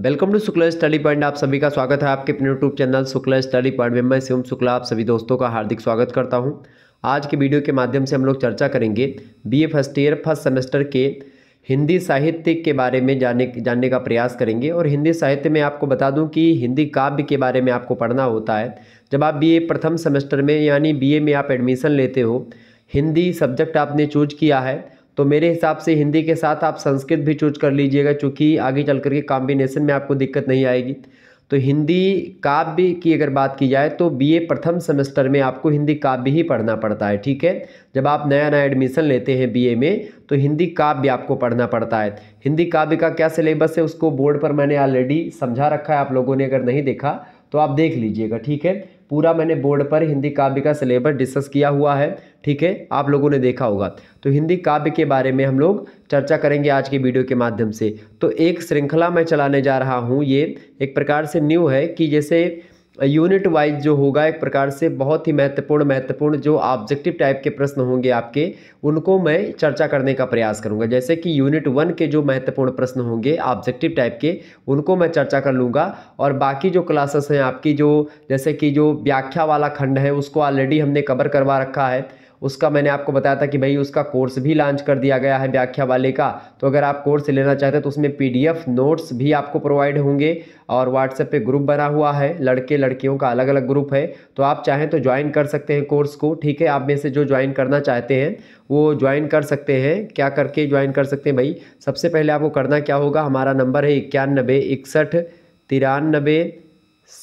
welcome to Shukla study point आप सभी का स्वागत है आपके अपने YouTube channel Shukla study point में मैं शिवम शुक्ला आप सभी दोस्तों का हार्दिक स्वागत करता हूं आज के वीडियो के माध्यम से हम लोग चर्चा करेंगे BA first year first semester के हिंदी साहित्य के बारे में जाने जानने का प्रयास करेंगे और हिंदी साहित्य में आपको बता दूँ कि हिंदी काव्य के बारे में आपको पढ़ना होता है जब आप बी प्रथम सेमेस्टर में यानी बी में आप एडमिशन लेते हो हिंदी सब्जेक्ट आपने चूज किया है तो मेरे हिसाब से हिंदी के साथ आप संस्कृत भी चूज कर लीजिएगा चूँकि आगे चल करके कॉम्बिनेशन में आपको दिक्कत नहीं आएगी तो हिंदी काव्य की अगर बात की जाए तो बीए प्रथम सेमेस्टर में आपको हिंदी काव्य ही पढ़ना पड़ता है ठीक है जब आप नया नया एडमिशन लेते हैं बीए में तो हिंदी काव्य आपको पढ़ना पड़ता है हिंदी काव्य का क्या सिलेबस है उसको बोर्ड पर मैंने ऑलरेडी समझा रखा है आप लोगों ने अगर नहीं देखा तो आप देख लीजिएगा ठीक है पूरा मैंने बोर्ड पर हिंदी काव्य का सिलेबस डिस्कस किया हुआ है ठीक है आप लोगों ने देखा होगा तो हिंदी काव्य के बारे में हम लोग चर्चा करेंगे आज के वीडियो के माध्यम से तो एक श्रृंखला मैं चलाने जा रहा हूँ ये एक प्रकार से न्यू है कि जैसे यूनिट वाइज जो होगा एक प्रकार से बहुत ही महत्वपूर्ण महत्वपूर्ण जो ऑब्जेक्टिव टाइप के प्रश्न होंगे आपके उनको मैं चर्चा करने का प्रयास करूंगा जैसे कि यूनिट वन के जो महत्वपूर्ण प्रश्न होंगे ऑब्जेक्टिव टाइप के उनको मैं चर्चा कर लूँगा और बाकी जो क्लासेस हैं आपकी जो जैसे कि जो व्याख्या वाला खंड है उसको ऑलरेडी हमने कवर करवा रखा है उसका मैंने आपको बताया था कि भाई उसका कोर्स भी लॉन्च कर दिया गया है व्याख्या वाले का तो अगर आप कोर्स लेना चाहते हैं तो उसमें पीडीएफ नोट्स भी आपको प्रोवाइड होंगे और व्हाट्सएप पे ग्रुप बना हुआ है लड़के लड़कियों का अलग अलग ग्रुप है तो आप चाहें तो ज्वाइन कर सकते हैं कोर्स को ठीक है आप में से जो ज्वाइन करना चाहते हैं वो ज्वाइन कर सकते हैं क्या करके ज्वाइन कर सकते हैं भाई सबसे पहले आपको करना क्या होगा हमारा नंबर है इक्यानबे इकसठ तिरानबे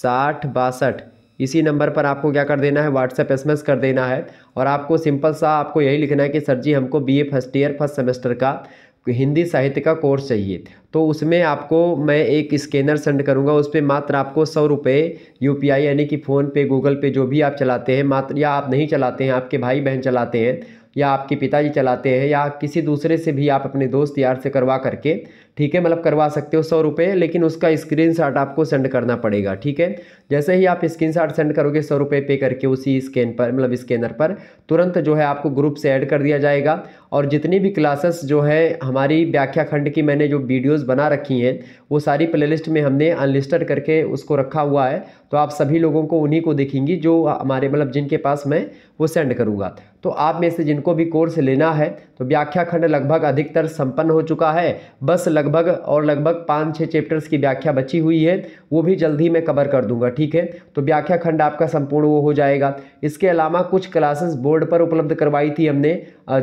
साठ बासठ इसी नंबर पर आपको क्या कर देना है व्हाट्सएप एस कर देना है और आपको सिंपल सा आपको यही लिखना है कि सर जी हमको B first year first semester का हिंदी साहित्य का कोर्स चाहिए तो उसमें आपको मैं एक स्कैनर सेंड करूंगा उस पर मात्र आपको सौ रुपये यू यानी कि फ़ोनपे गूगल पे जो भी आप चलाते हैं मात्र या आप नहीं चलाते हैं आपके भाई बहन चलाते हैं या आपके पिताजी चलाते हैं या किसी दूसरे से भी आप अपने दोस्त यार से करवा करके ठीक है मतलब करवा सकते हो सौ रुपये लेकिन उसका स्क्रीनशॉट आपको सेंड करना पड़ेगा ठीक है जैसे ही आप स्क्रीनशॉट सेंड करोगे सौ रुपये पे करके उसी स्कैन पर मतलब स्कैनर पर तुरंत जो है आपको ग्रुप से ऐड कर दिया जाएगा और जितनी भी क्लासेस जो है हमारी व्याख्या खंड की मैंने जो वीडियोस बना रखी हैं वो सारी प्लेलिस्ट में हमने अनलिस्टेड करके उसको रखा हुआ है तो आप सभी लोगों को उन्हीं को देखेंगी जो हमारे मतलब जिनके पास मैं वो सेंड करूँगा तो आप में से जिनको भी कोर्स लेना है तो व्याख्या खंड लगभग अधिकतर संपन्न हो चुका है बस लग लगभग और लगभग पाँच छः चैप्टर्स की व्याख्या बची हुई है वो भी जल्दी मैं कवर कर दूंगा ठीक है तो व्याख्या खंड आपका संपूर्ण वो हो जाएगा इसके अलावा कुछ क्लासेस बोर्ड पर उपलब्ध करवाई थी हमने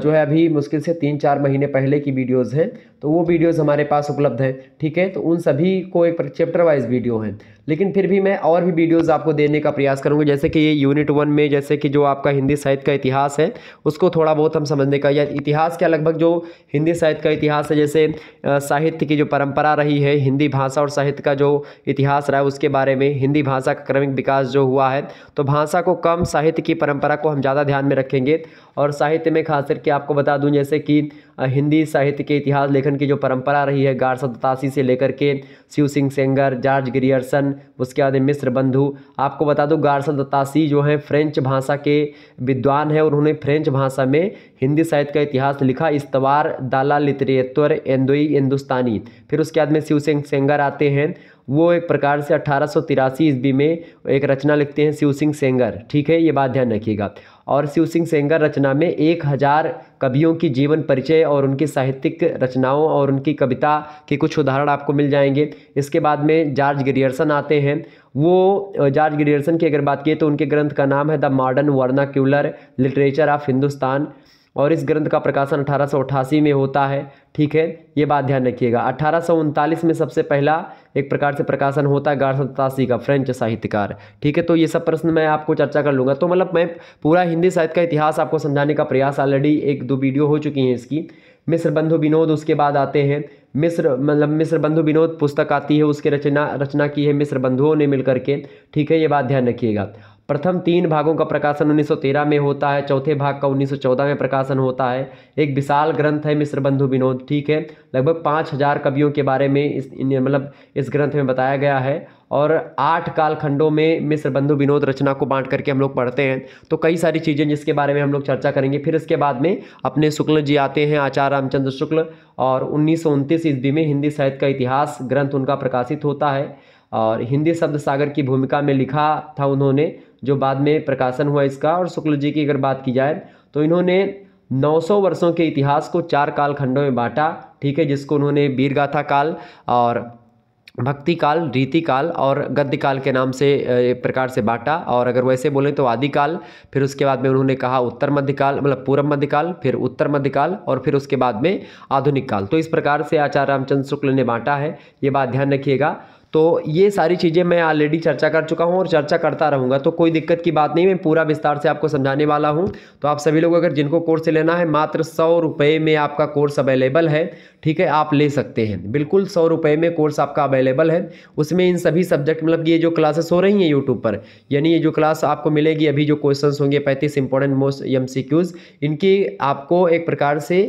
जो है अभी मुश्किल से तीन चार महीने पहले की वीडियोज़ हैं तो वो वीडियोस हमारे पास उपलब्ध हैं ठीक है तो उन सभी को एक चैप्टर वाइज वीडियो हैं लेकिन फिर भी मैं और भी वीडियोस आपको देने का प्रयास करूँगा जैसे कि ये यूनिट वन में जैसे कि जो आपका हिंदी साहित्य का इतिहास है उसको थोड़ा बहुत हम समझने का या इतिहास क्या लगभग जो हिंदी साहित्य का इतिहास है जैसे साहित्य की जो परंपरा रही है हिंदी भाषा और साहित्य का जो इतिहास रहा है उसके बारे में हिंदी भाषा का क्रमिक विकास जो हुआ है तो भाषा को कम साहित्य की परम्परा को हम ज़्यादा ध्यान में रखेंगे और साहित्य में खास करके आपको बता दूँ जैसे कि हिंदी साहित्य के इतिहास लेखन की जो परंपरा रही है दत्तासी से लेकर के शिव सिंह सेंगर जॉर्ज ग्रियर्सन उसके बाद मिस्र बंधु आपको बता दूँ दत्तासी जो है फ्रेंच भाषा के विद्वान हैं और उन्होंने फ्रेंच भाषा में हिंदी साहित्य का इतिहास लिखा इस्तवार दाला लितरेत्वर एंदोई हिंदुस्तानी फिर उसके बाद में शिव सिंह सेंगर आते हैं वो एक प्रकार से अट्ठारह सौ ईस्वी में एक रचना लिखते हैं शिव सिंह सेंगर ठीक है ये बात ध्यान रखिएगा और शिव सिंह सेंगर रचना में एक हज़ार कवियों की जीवन परिचय और उनकी साहित्यिक रचनाओं और उनकी कविता के कुछ उदाहरण आपको मिल जाएंगे इसके बाद में जॉर्ज ग्रियर्सन आते हैं वो जॉर्ज ग्रियर्सन की अगर बात की तो उनके ग्रंथ का नाम है the modern vernacular literature of Hindustan और इस ग्रंथ का प्रकाशन अठारह में होता है ठीक है ये बात ध्यान रखिएगा अठारह में सबसे पहला एक प्रकार से प्रकाशन होता है सतासी का फ्रेंच साहित्यकार ठीक है तो ये सब प्रश्न मैं आपको चर्चा कर लूँगा तो मतलब मैं पूरा हिंदी साहित्य का इतिहास आपको समझाने का प्रयास ऑलरेडी एक दो वीडियो हो चुकी हैं इसकी मिस्र बंधु विनोद उसके बाद आते हैं मिस्र मतलब मिस्र बंधु विनोद पुस्तक आती है उसके रचना रचना की है मिस्र बंधुओं ने मिलकर के ठीक है ये बात ध्यान रखिएगा प्रथम तीन भागों का प्रकाशन 1913 में होता है चौथे भाग का 1914 में प्रकाशन होता है एक विशाल ग्रंथ है मिश्र बंधु विनोद ठीक है लगभग पाँच हजार कवियों के बारे में इस मतलब इस ग्रंथ में बताया गया है और आठ कालखंडों में मिश्र बंधु विनोद रचना को बांट करके हम लोग पढ़ते हैं तो कई सारी चीज़ें जिसके बारे में हम लोग चर्चा करेंगे फिर इसके बाद में अपने शुक्ल जी आते हैं आचार्य रामचंद्र शुक्ल और उन्नीस ईस्वी में हिंदी साहित्य का इतिहास ग्रंथ उनका प्रकाशित होता है और हिंदी शब्द सागर की भूमिका में लिखा था उन्होंने जो बाद में प्रकाशन हुआ इसका और शुक्ल जी की अगर बात की जाए तो इन्होंने 900 वर्षों के इतिहास को चार कालखंडों में बांटा ठीक है जिसको उन्होंने वीरगाथा काल और भक्ति काल रीति काल और गद्य काल के नाम से एक प्रकार से बांटा और अगर वैसे बोलें तो आदिकाल फिर उसके बाद में उन्होंने कहा उत्तर मध्यकाल मतलब पूर्व मध्यकाल फिर उत्तर मध्यकाल और फिर उसके बाद में आधुनिक काल तो इस प्रकार से आचार्य रामचंद्र शुक्ल ने बांटा है ये बात ध्यान रखिएगा तो ये सारी चीज़ें मैं ऑलरेडी चर्चा कर चुका हूँ और चर्चा करता रहूँगा तो कोई दिक्कत की बात नहीं मैं पूरा विस्तार से आपको समझाने वाला हूँ तो आप सभी लोग अगर जिनको कोर्स लेना है मात्र सौ रुपये में आपका कोर्स अवेलेबल है ठीक है आप ले सकते हैं बिल्कुल सौ रुपये में कोर्स आपका अवेलेबल है उसमें इन सभी सब्जेक्ट मतलब ये जो क्लासेस हो रही हैं यूट्यूब पर यानी ये जो क्लास आपको मिलेगी अभी जो क्वेश्चन होंगे पैंतीस इंपॉर्टेंट मोस्ट एम इनकी आपको एक प्रकार से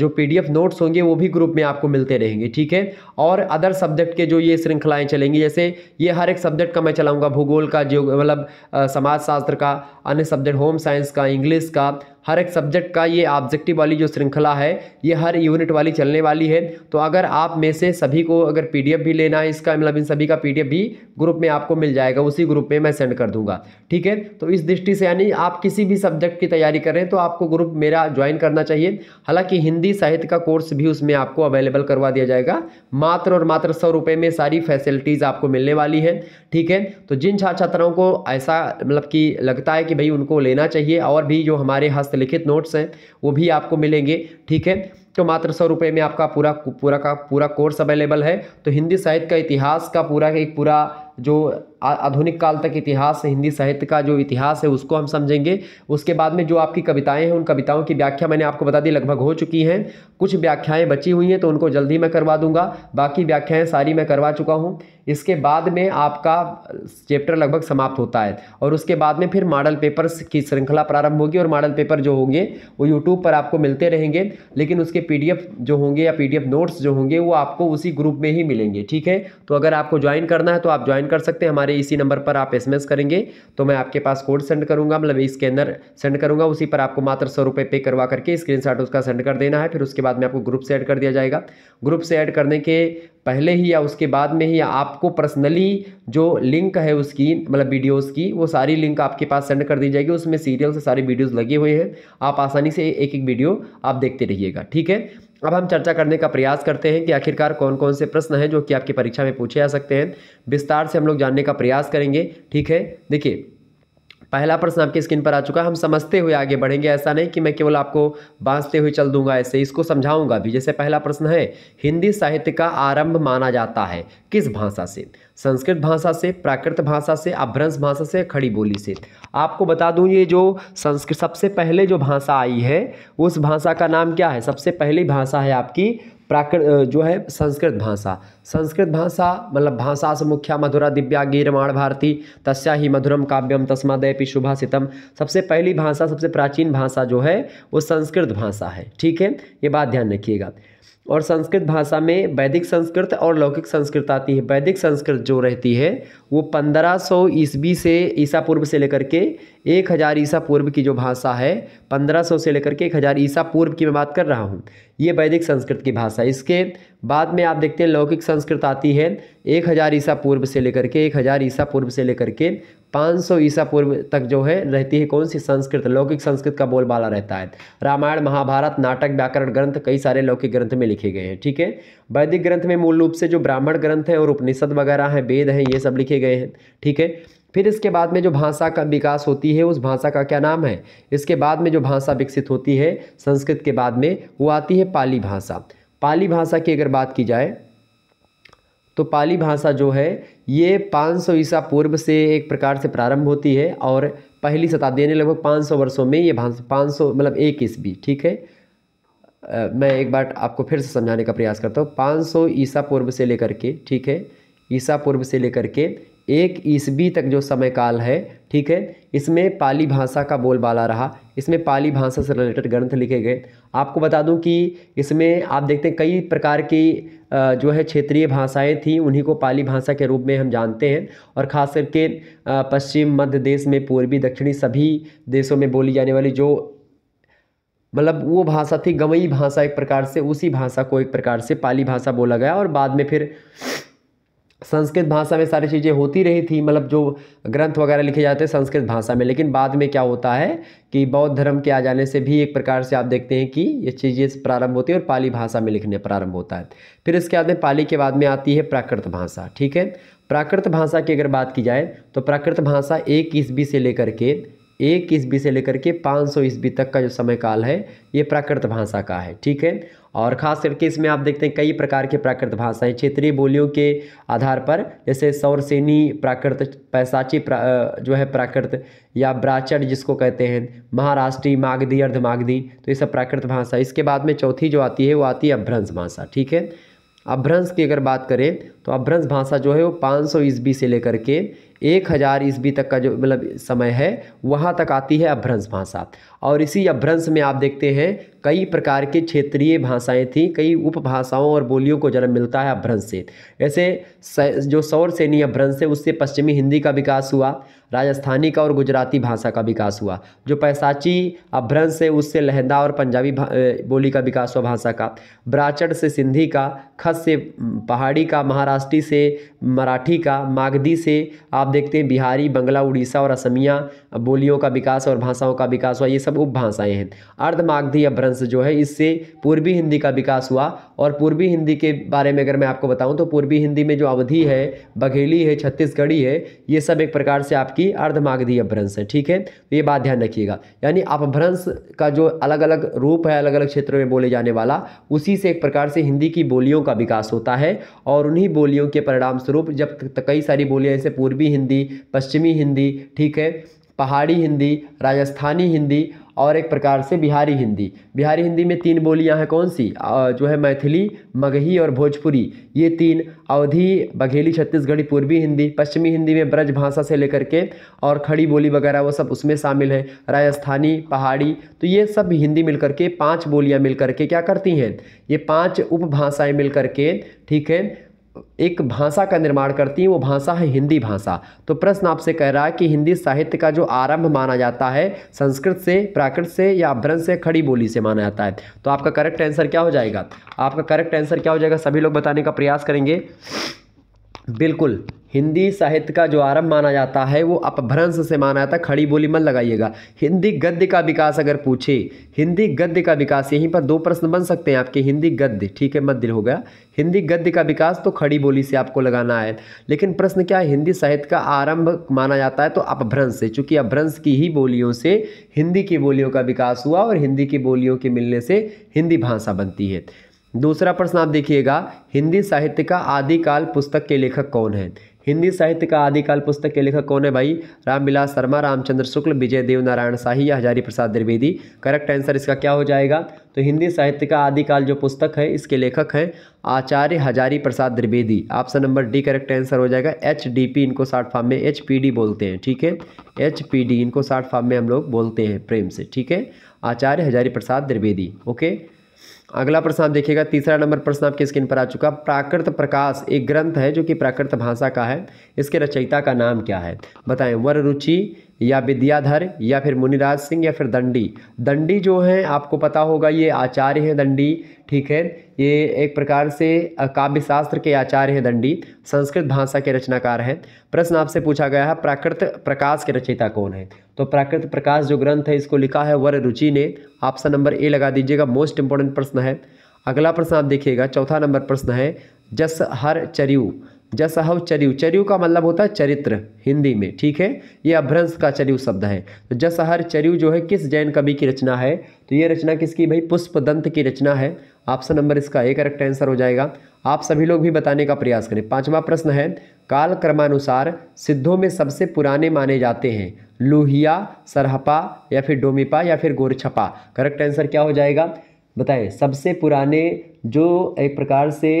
जो पी नोट्स होंगे वो भी ग्रुप में आपको मिलते रहेंगे ठीक है और अदर सब्जेक्ट के जो ये श्रृंखलाएँ चलेंगी जैसे ये हर एक सब्जेक्ट का मैं चलाऊंगा भूगोल का जो मतलब समाजशास्त्र का अन्य सब्जेक्ट होम साइंस का इंग्लिश का हर एक सब्जेक्ट का ये ऑब्जेक्टिव वाली जो श्रृंखला है ये हर यूनिट वाली चलने वाली है तो अगर आप में से सभी को अगर पीडीएफ भी लेना है इसका मतलब इन सभी का पीडीएफ भी ग्रुप में आपको मिल जाएगा उसी ग्रुप में मैं सेंड कर दूंगा ठीक है तो इस दृष्टि से यानी आप किसी भी सब्जेक्ट की तैयारी करें तो आपको ग्रुप मेरा ज्वाइन करना चाहिए हालाँकि हिंदी साहित्य का कोर्स भी उसमें आपको अवेलेबल करवा दिया जाएगा मात्र और मात्र सौ रुपये में सारी फैसिलिटीज़ आपको मिलने वाली है ठीक है तो जिन छात्र छात्राओं को ऐसा मतलब कि लगता है कि भाई उनको लेना चाहिए और भी जो हमारे हस्त हस्तलिखित नोट्स हैं वो भी आपको मिलेंगे ठीक है तो मात्र सौ रुपये में आपका पूरा पूरा का पूरा कोर्स अवेलेबल है तो हिंदी साहित्य का इतिहास का पूरा एक पूरा जो आधुनिक काल तक इतिहास हिंदी साहित्य का जो इतिहास है उसको हम समझेंगे उसके बाद में जो आपकी कविताएं हैं उन कविताओं की व्याख्या मैंने आपको बता दी लगभग हो चुकी हैं कुछ व्याख्याएं बची हुई हैं तो उनको जल्दी मैं करवा दूंगा बाकी व्याख्याएं सारी मैं करवा चुका हूँ इसके बाद में आपका चैप्टर लगभग समाप्त होता है और उसके बाद में फिर मॉडल पेपर्स की श्रृंखला प्रारंभ होगी और मॉडल पेपर जो होंगे वो यूट्यूब पर आपको मिलते रहेंगे लेकिन उसके पी जो होंगे या पी नोट्स जो होंगे वो आपको उसी ग्रुप में ही मिलेंगे ठीक है तो अगर आपको ज्वाइन करना है तो आप ज्वाइन कर सकते हैं हमारे इसी नंबर पर आप एस करेंगे तो मैं आपके पास कोड सेंड करूँगा मतलब स्कैनर सेंड करूँगा उसी पर आपको मात्र सौ रुपये पे करवा करके स्क्रीन उसका सेंड कर देना है फिर उसके बाद में आपको ग्रुप से ऐड कर दिया जाएगा ग्रुप से ऐड करने के पहले ही या उसके बाद में ही आपको पर्सनली जो लिंक है उसकी मतलब वीडियोस की वो सारी लिंक आपके पास सेंड कर दी जाएगी उसमें सीरियल से सारी वीडियोस लगे हुए हैं आप आसानी से एक एक वीडियो आप देखते रहिएगा ठीक है अब हम चर्चा करने का प्रयास करते हैं कि आखिरकार कौन कौन से प्रश्न हैं जो कि आपकी परीक्षा में पूछे जा सकते हैं विस्तार से हम लोग जानने का प्रयास करेंगे ठीक है देखिए पहला प्रश्न आपकी स्क्रीन पर आ चुका है हम समझते हुए आगे बढ़ेंगे ऐसा नहीं कि मैं केवल आपको बांसते हुए चल दूंगा ऐसे इसको समझाऊंगा भी जैसे पहला प्रश्न है हिंदी साहित्य का आरंभ माना जाता है किस भाषा से संस्कृत भाषा से प्राकृत भाषा से अभ्रंश भाषा से खड़ी बोली से आपको बता दूं ये जो संस्कृत सबसे पहले जो भाषा आई है उस भाषा का नाम क्या है सबसे पहली भाषा है आपकी प्राकृत जो है संस्कृत भाषा संस्कृत भाषा मतलब भाषा से मुख्या मधुरा दिव्या गीरमाण भारती तस्या ही मधुरम काव्यम तस्मादयपि शुभाषितम सबसे पहली भाषा सबसे प्राचीन भाषा जो है वो संस्कृत भाषा है ठीक है ये बात ध्यान रखिएगा और संस्कृत भाषा में वैदिक संस्कृत और लौकिक संस्कृत आती है वैदिक संस्कृत जो रहती है वो 1500 सौ ईस्वी से ईसा पूर्व से लेकर के 1000 ईसा पूर्व की जो भाषा है 1500 से लेकर के 1000 ईसा पूर्व की मैं बात कर रहा हूँ ये वैदिक संस्कृत की भाषा इसके बाद में आप देखते हैं लौकिक संस्कृत आती है एक हज़ार ईसा पूर्व से लेकर के एक हज़ार ईसा पूर्व से लेकर के पाँच सौ ईसा पूर्व तक जो है रहती है कौन सी संस्कृत लौकिक संस्कृत का बोलबाला रहता है रामायण महाभारत नाटक व्याकरण ग्रंथ कई सारे लौकिक ग्रंथ में लिखे गए हैं ठीक है वैदिक ग्रंथ में मूल रूप से जो ब्राह्मण ग्रंथ हैं और उपनिषद वगैरह हैं वेद हैं ये सब लिखे गए हैं ठीक है फिर इसके बाद में जो भाषा का विकास होती है उस भाषा का क्या नाम है इसके बाद में जो भाषा विकसित होती है संस्कृत के बाद में वो आती है पाली भाषा पाली भाषा की अगर बात की जाए तो पाली भाषा जो है ये 500 सौ ईसा पूर्व से एक प्रकार से प्रारंभ होती है और पहली शताब्दी यानी लगभग 500 वर्षों में ये भाषा पाँच मतलब एक ईस्वी ठीक है आ, मैं एक बार आपको फिर से समझाने का प्रयास करता हूँ 500 ईसा पूर्व से लेकर के ठीक है ईसा पूर्व से लेकर के एक ईस्वी तक जो समय काल है ठीक है इसमें पाली भाषा का बोलबाला रहा इसमें पाली भाषा से रिलेटेड ग्रंथ लिखे गए आपको बता दूं कि इसमें आप देखते हैं कई प्रकार की जो है क्षेत्रीय भाषाएं थी उन्हीं को पाली भाषा के रूप में हम जानते हैं और ख़ास करके पश्चिम मध्य देश में पूर्वी दक्षिणी सभी देशों में बोली जाने वाली जो मतलब वो भाषा थी गवई भाषा एक प्रकार से उसी भाषा को एक प्रकार से पाली भाषा बोला गया और बाद में फिर संस्कृत भाषा में सारी चीज़ें होती रही थी मतलब जो ग्रंथ वगैरह लिखे जाते हैं संस्कृत भाषा में लेकिन बाद में क्या होता है कि बौद्ध धर्म के आ जाने से भी एक प्रकार से आप देखते हैं कि ये चीज़ें प्रारंभ होती है और पाली भाषा में लिखने प्रारंभ होता है फिर इसके बाद में पाली के बाद में आती है प्राकृत भाषा ठीक है प्राकृत भाषा की अगर बात की जाए तो प्राकृत भाषा एक ईस्वी से लेकर के एक ईस्वी से लेकर के पाँच सौ ईस्वी तक का जो समय काल है ये प्राकृत भाषा का है ठीक है और ख़ास करके इसमें आप देखते हैं कई प्रकार के प्राकृत भाषाएं क्षेत्रीय बोलियों के आधार पर जैसे सौरसेनी प्राकृत पैसाची प्रा, जो है प्राकृत या ब्राचड जिसको कहते हैं महाराष्ट्री मागधी अर्धमागधी तो ये सब प्राकृत भाषा इसके बाद में चौथी जो आती है वो आती है अभ्रंश भाषा ठीक है अभ्रंश की अगर बात करें तो अभ्रंश भाषा जो है वो पाँच सौ ईस्वी से लेकर के एक हज़ार ईस्वी तक का जो मतलब समय है वहाँ तक आती है अभ्रंश भाषा और इसी अभ्रंश में आप देखते हैं कई प्रकार के क्षेत्रीय भाषाएं थीं कई उपभाषाओं और बोलियों को जन्म मिलता है अभ्रंश से ऐसे जो सौर सैनी अभ्रंश है उससे पश्चिमी हिंदी का विकास हुआ राजस्थानी का और गुजराती भाषा का विकास हुआ जो पैसाची अभ्रंश है उससे लहंदा और पंजाबी बोली का विकास हुआ भाषा का ब्राचड़ से सिंधी का खस से पहाड़ी का महाराष्ट्री से मराठी का मागधी से आप देखते हैं बिहारी बंगला उड़ीसा और असमिया बोलियों का विकास और भाषाओं का विकास हुआ ये सब उपभाषाएँ हैं अर्धमागधी अभ्रंश जो है इससे पूर्वी हिंदी का विकास हुआ और पूर्वी हिंदी के बारे में अगर मैं आपको बताऊँ तो पूर्वी हिंदी में जो अवधि है बघेली है छत्तीसगढ़ी है ये सब एक प्रकार से आपकी अर्धमागधी अपभ्रंश है ठीक है तो ये बात ध्यान रखिएगा यानी अपभ्रंश का जो अलग अलग रूप है अलग अलग क्षेत्रों में बोले जाने वाला उसी से एक प्रकार से हिंदी की बोलियों का का विकास होता है और उन्हीं बोलियों के परिणाम स्वरूप जब कई सारी बोलियाँ जैसे पूर्वी हिंदी पश्चिमी हिंदी ठीक है पहाड़ी हिंदी राजस्थानी हिंदी और एक प्रकार से बिहारी हिंदी बिहारी हिंदी में तीन बोलियां हैं कौन सी जो है मैथिली मगही और भोजपुरी ये तीन अवधि बघेली छत्तीसगढ़ी पूर्वी हिंदी पश्चिमी हिंदी में ब्रज भाषा से लेकर के और खड़ी बोली वगैरह वो सब उसमें शामिल है राजस्थानी पहाड़ी तो ये सब हिंदी मिल करके पाँच बोलियाँ मिल करके क्या करती हैं ये पाँच उपभाषाएँ मिल करके ठीक है एक भाषा का निर्माण करती है वो भाषा है हिंदी भाषा तो प्रश्न आपसे कह रहा है कि हिंदी साहित्य का जो आरंभ माना जाता है संस्कृत से प्राकृत से या अभ्रंश से खड़ी बोली से माना जाता है तो आपका करेक्ट आंसर क्या हो जाएगा आपका करेक्ट आंसर क्या हो जाएगा सभी लोग बताने का प्रयास करेंगे बिल्कुल हिंदी साहित्य का जो आरंभ माना जाता है वो अपभ्रंश से माना जाता है खड़ी बोली मत लगाइएगा हिंदी गद्य का विकास अगर पूछे हिंदी गद्य का विकास यहीं पर दो प्रश्न बन सकते हैं आपके हिंदी गद्य ठीक है मत दिल हो गया हिंदी गद्य का विकास तो खड़ी बोली से आपको लगाना है लेकिन प्रश्न क्या है हिंदी साहित्य का आरंभ माना जाता है तो अपभ्रंश से चूंकि अपभ्रंश की ही बोलियों से हिंदी की बोलियों का विकास हुआ और हिंदी की बोलियों के मिलने से हिंदी भाषा बनती है दूसरा प्रश्न आप देखिएगा हिंदी साहित्य का आदिकाल पुस्तक के लेखक कौन है हिंदी साहित्य का आदिकाल पुस्तक के लेखक कौन है भाई रामविलास शर्मा रामचंद्र शुक्ल विजय देव नारायण शाही या हजारी प्रसाद द्विवेदी करेक्ट आंसर इसका क्या हो जाएगा तो हिंदी साहित्य का आदिकाल जो पुस्तक है इसके लेखक हैं Acharya Hazari Prasad Dwivedi option number D correct answer हो जाएगा एच डी पी इनको शार्ट फॉर्म में एच पी डी बोलते हैं ठीक है एच पी डी इनको शार्ट फॉर्म में हम लोग बोलते हैं प्रेम से ठीक है आचार्य हजारी प्रसाद द्विवेदी ओके अगला प्रश्न आप देखिएगा तीसरा नंबर प्रश्न आपकी स्क्रीन पर आ चुका प्राकृत प्रकाश एक ग्रंथ है जो कि प्राकृत भाषा का है इसके रचयिता का नाम क्या है बताएं वर रुचि या विद्याधर या फिर मुनिराज सिंह या फिर दंडी दंडी जो है आपको पता होगा ये आचार्य हैं दंडी ठीक है ये एक प्रकार से काव्य शास्त्र के आचार्य हैं दंडी संस्कृत भाषा के रचनाकार हैं प्रश्न आपसे पूछा गया है प्राकृत प्रकाश के रचयिता कौन है तो प्राकृत प्रकाश जो ग्रंथ है इसको लिखा है वर रुचि ने ऑप्शन नंबर ए लगा दीजिएगा मोस्ट इंपॉर्टेंट प्रश्न है अगला प्रश्न आप देखिएगा चौथा नंबर प्रश्न है जस हर चरयू हव चरयू चरयू का मतलब होता है चरित्र हिंदी में ठीक है ये अभ्रंश का चरयू शब्द है तो हर चरयू जो है किस जैन कवि की रचना है तो ये रचना किसकी भाई पुष्प दंत की रचना है ऑप्शन नंबर इसका ए करेक्ट आंसर हो जाएगा आप सभी लोग भी बताने का प्रयास करें पांचवा प्रश्न है काल क्रमानुसार सिद्धों में सबसे पुराने माने जाते हैं लोहिया सरहपा या फिर डोमिपा या फिर गोरछपा करेक्ट आंसर क्या हो जाएगा बताएं सबसे पुराने जो एक प्रकार से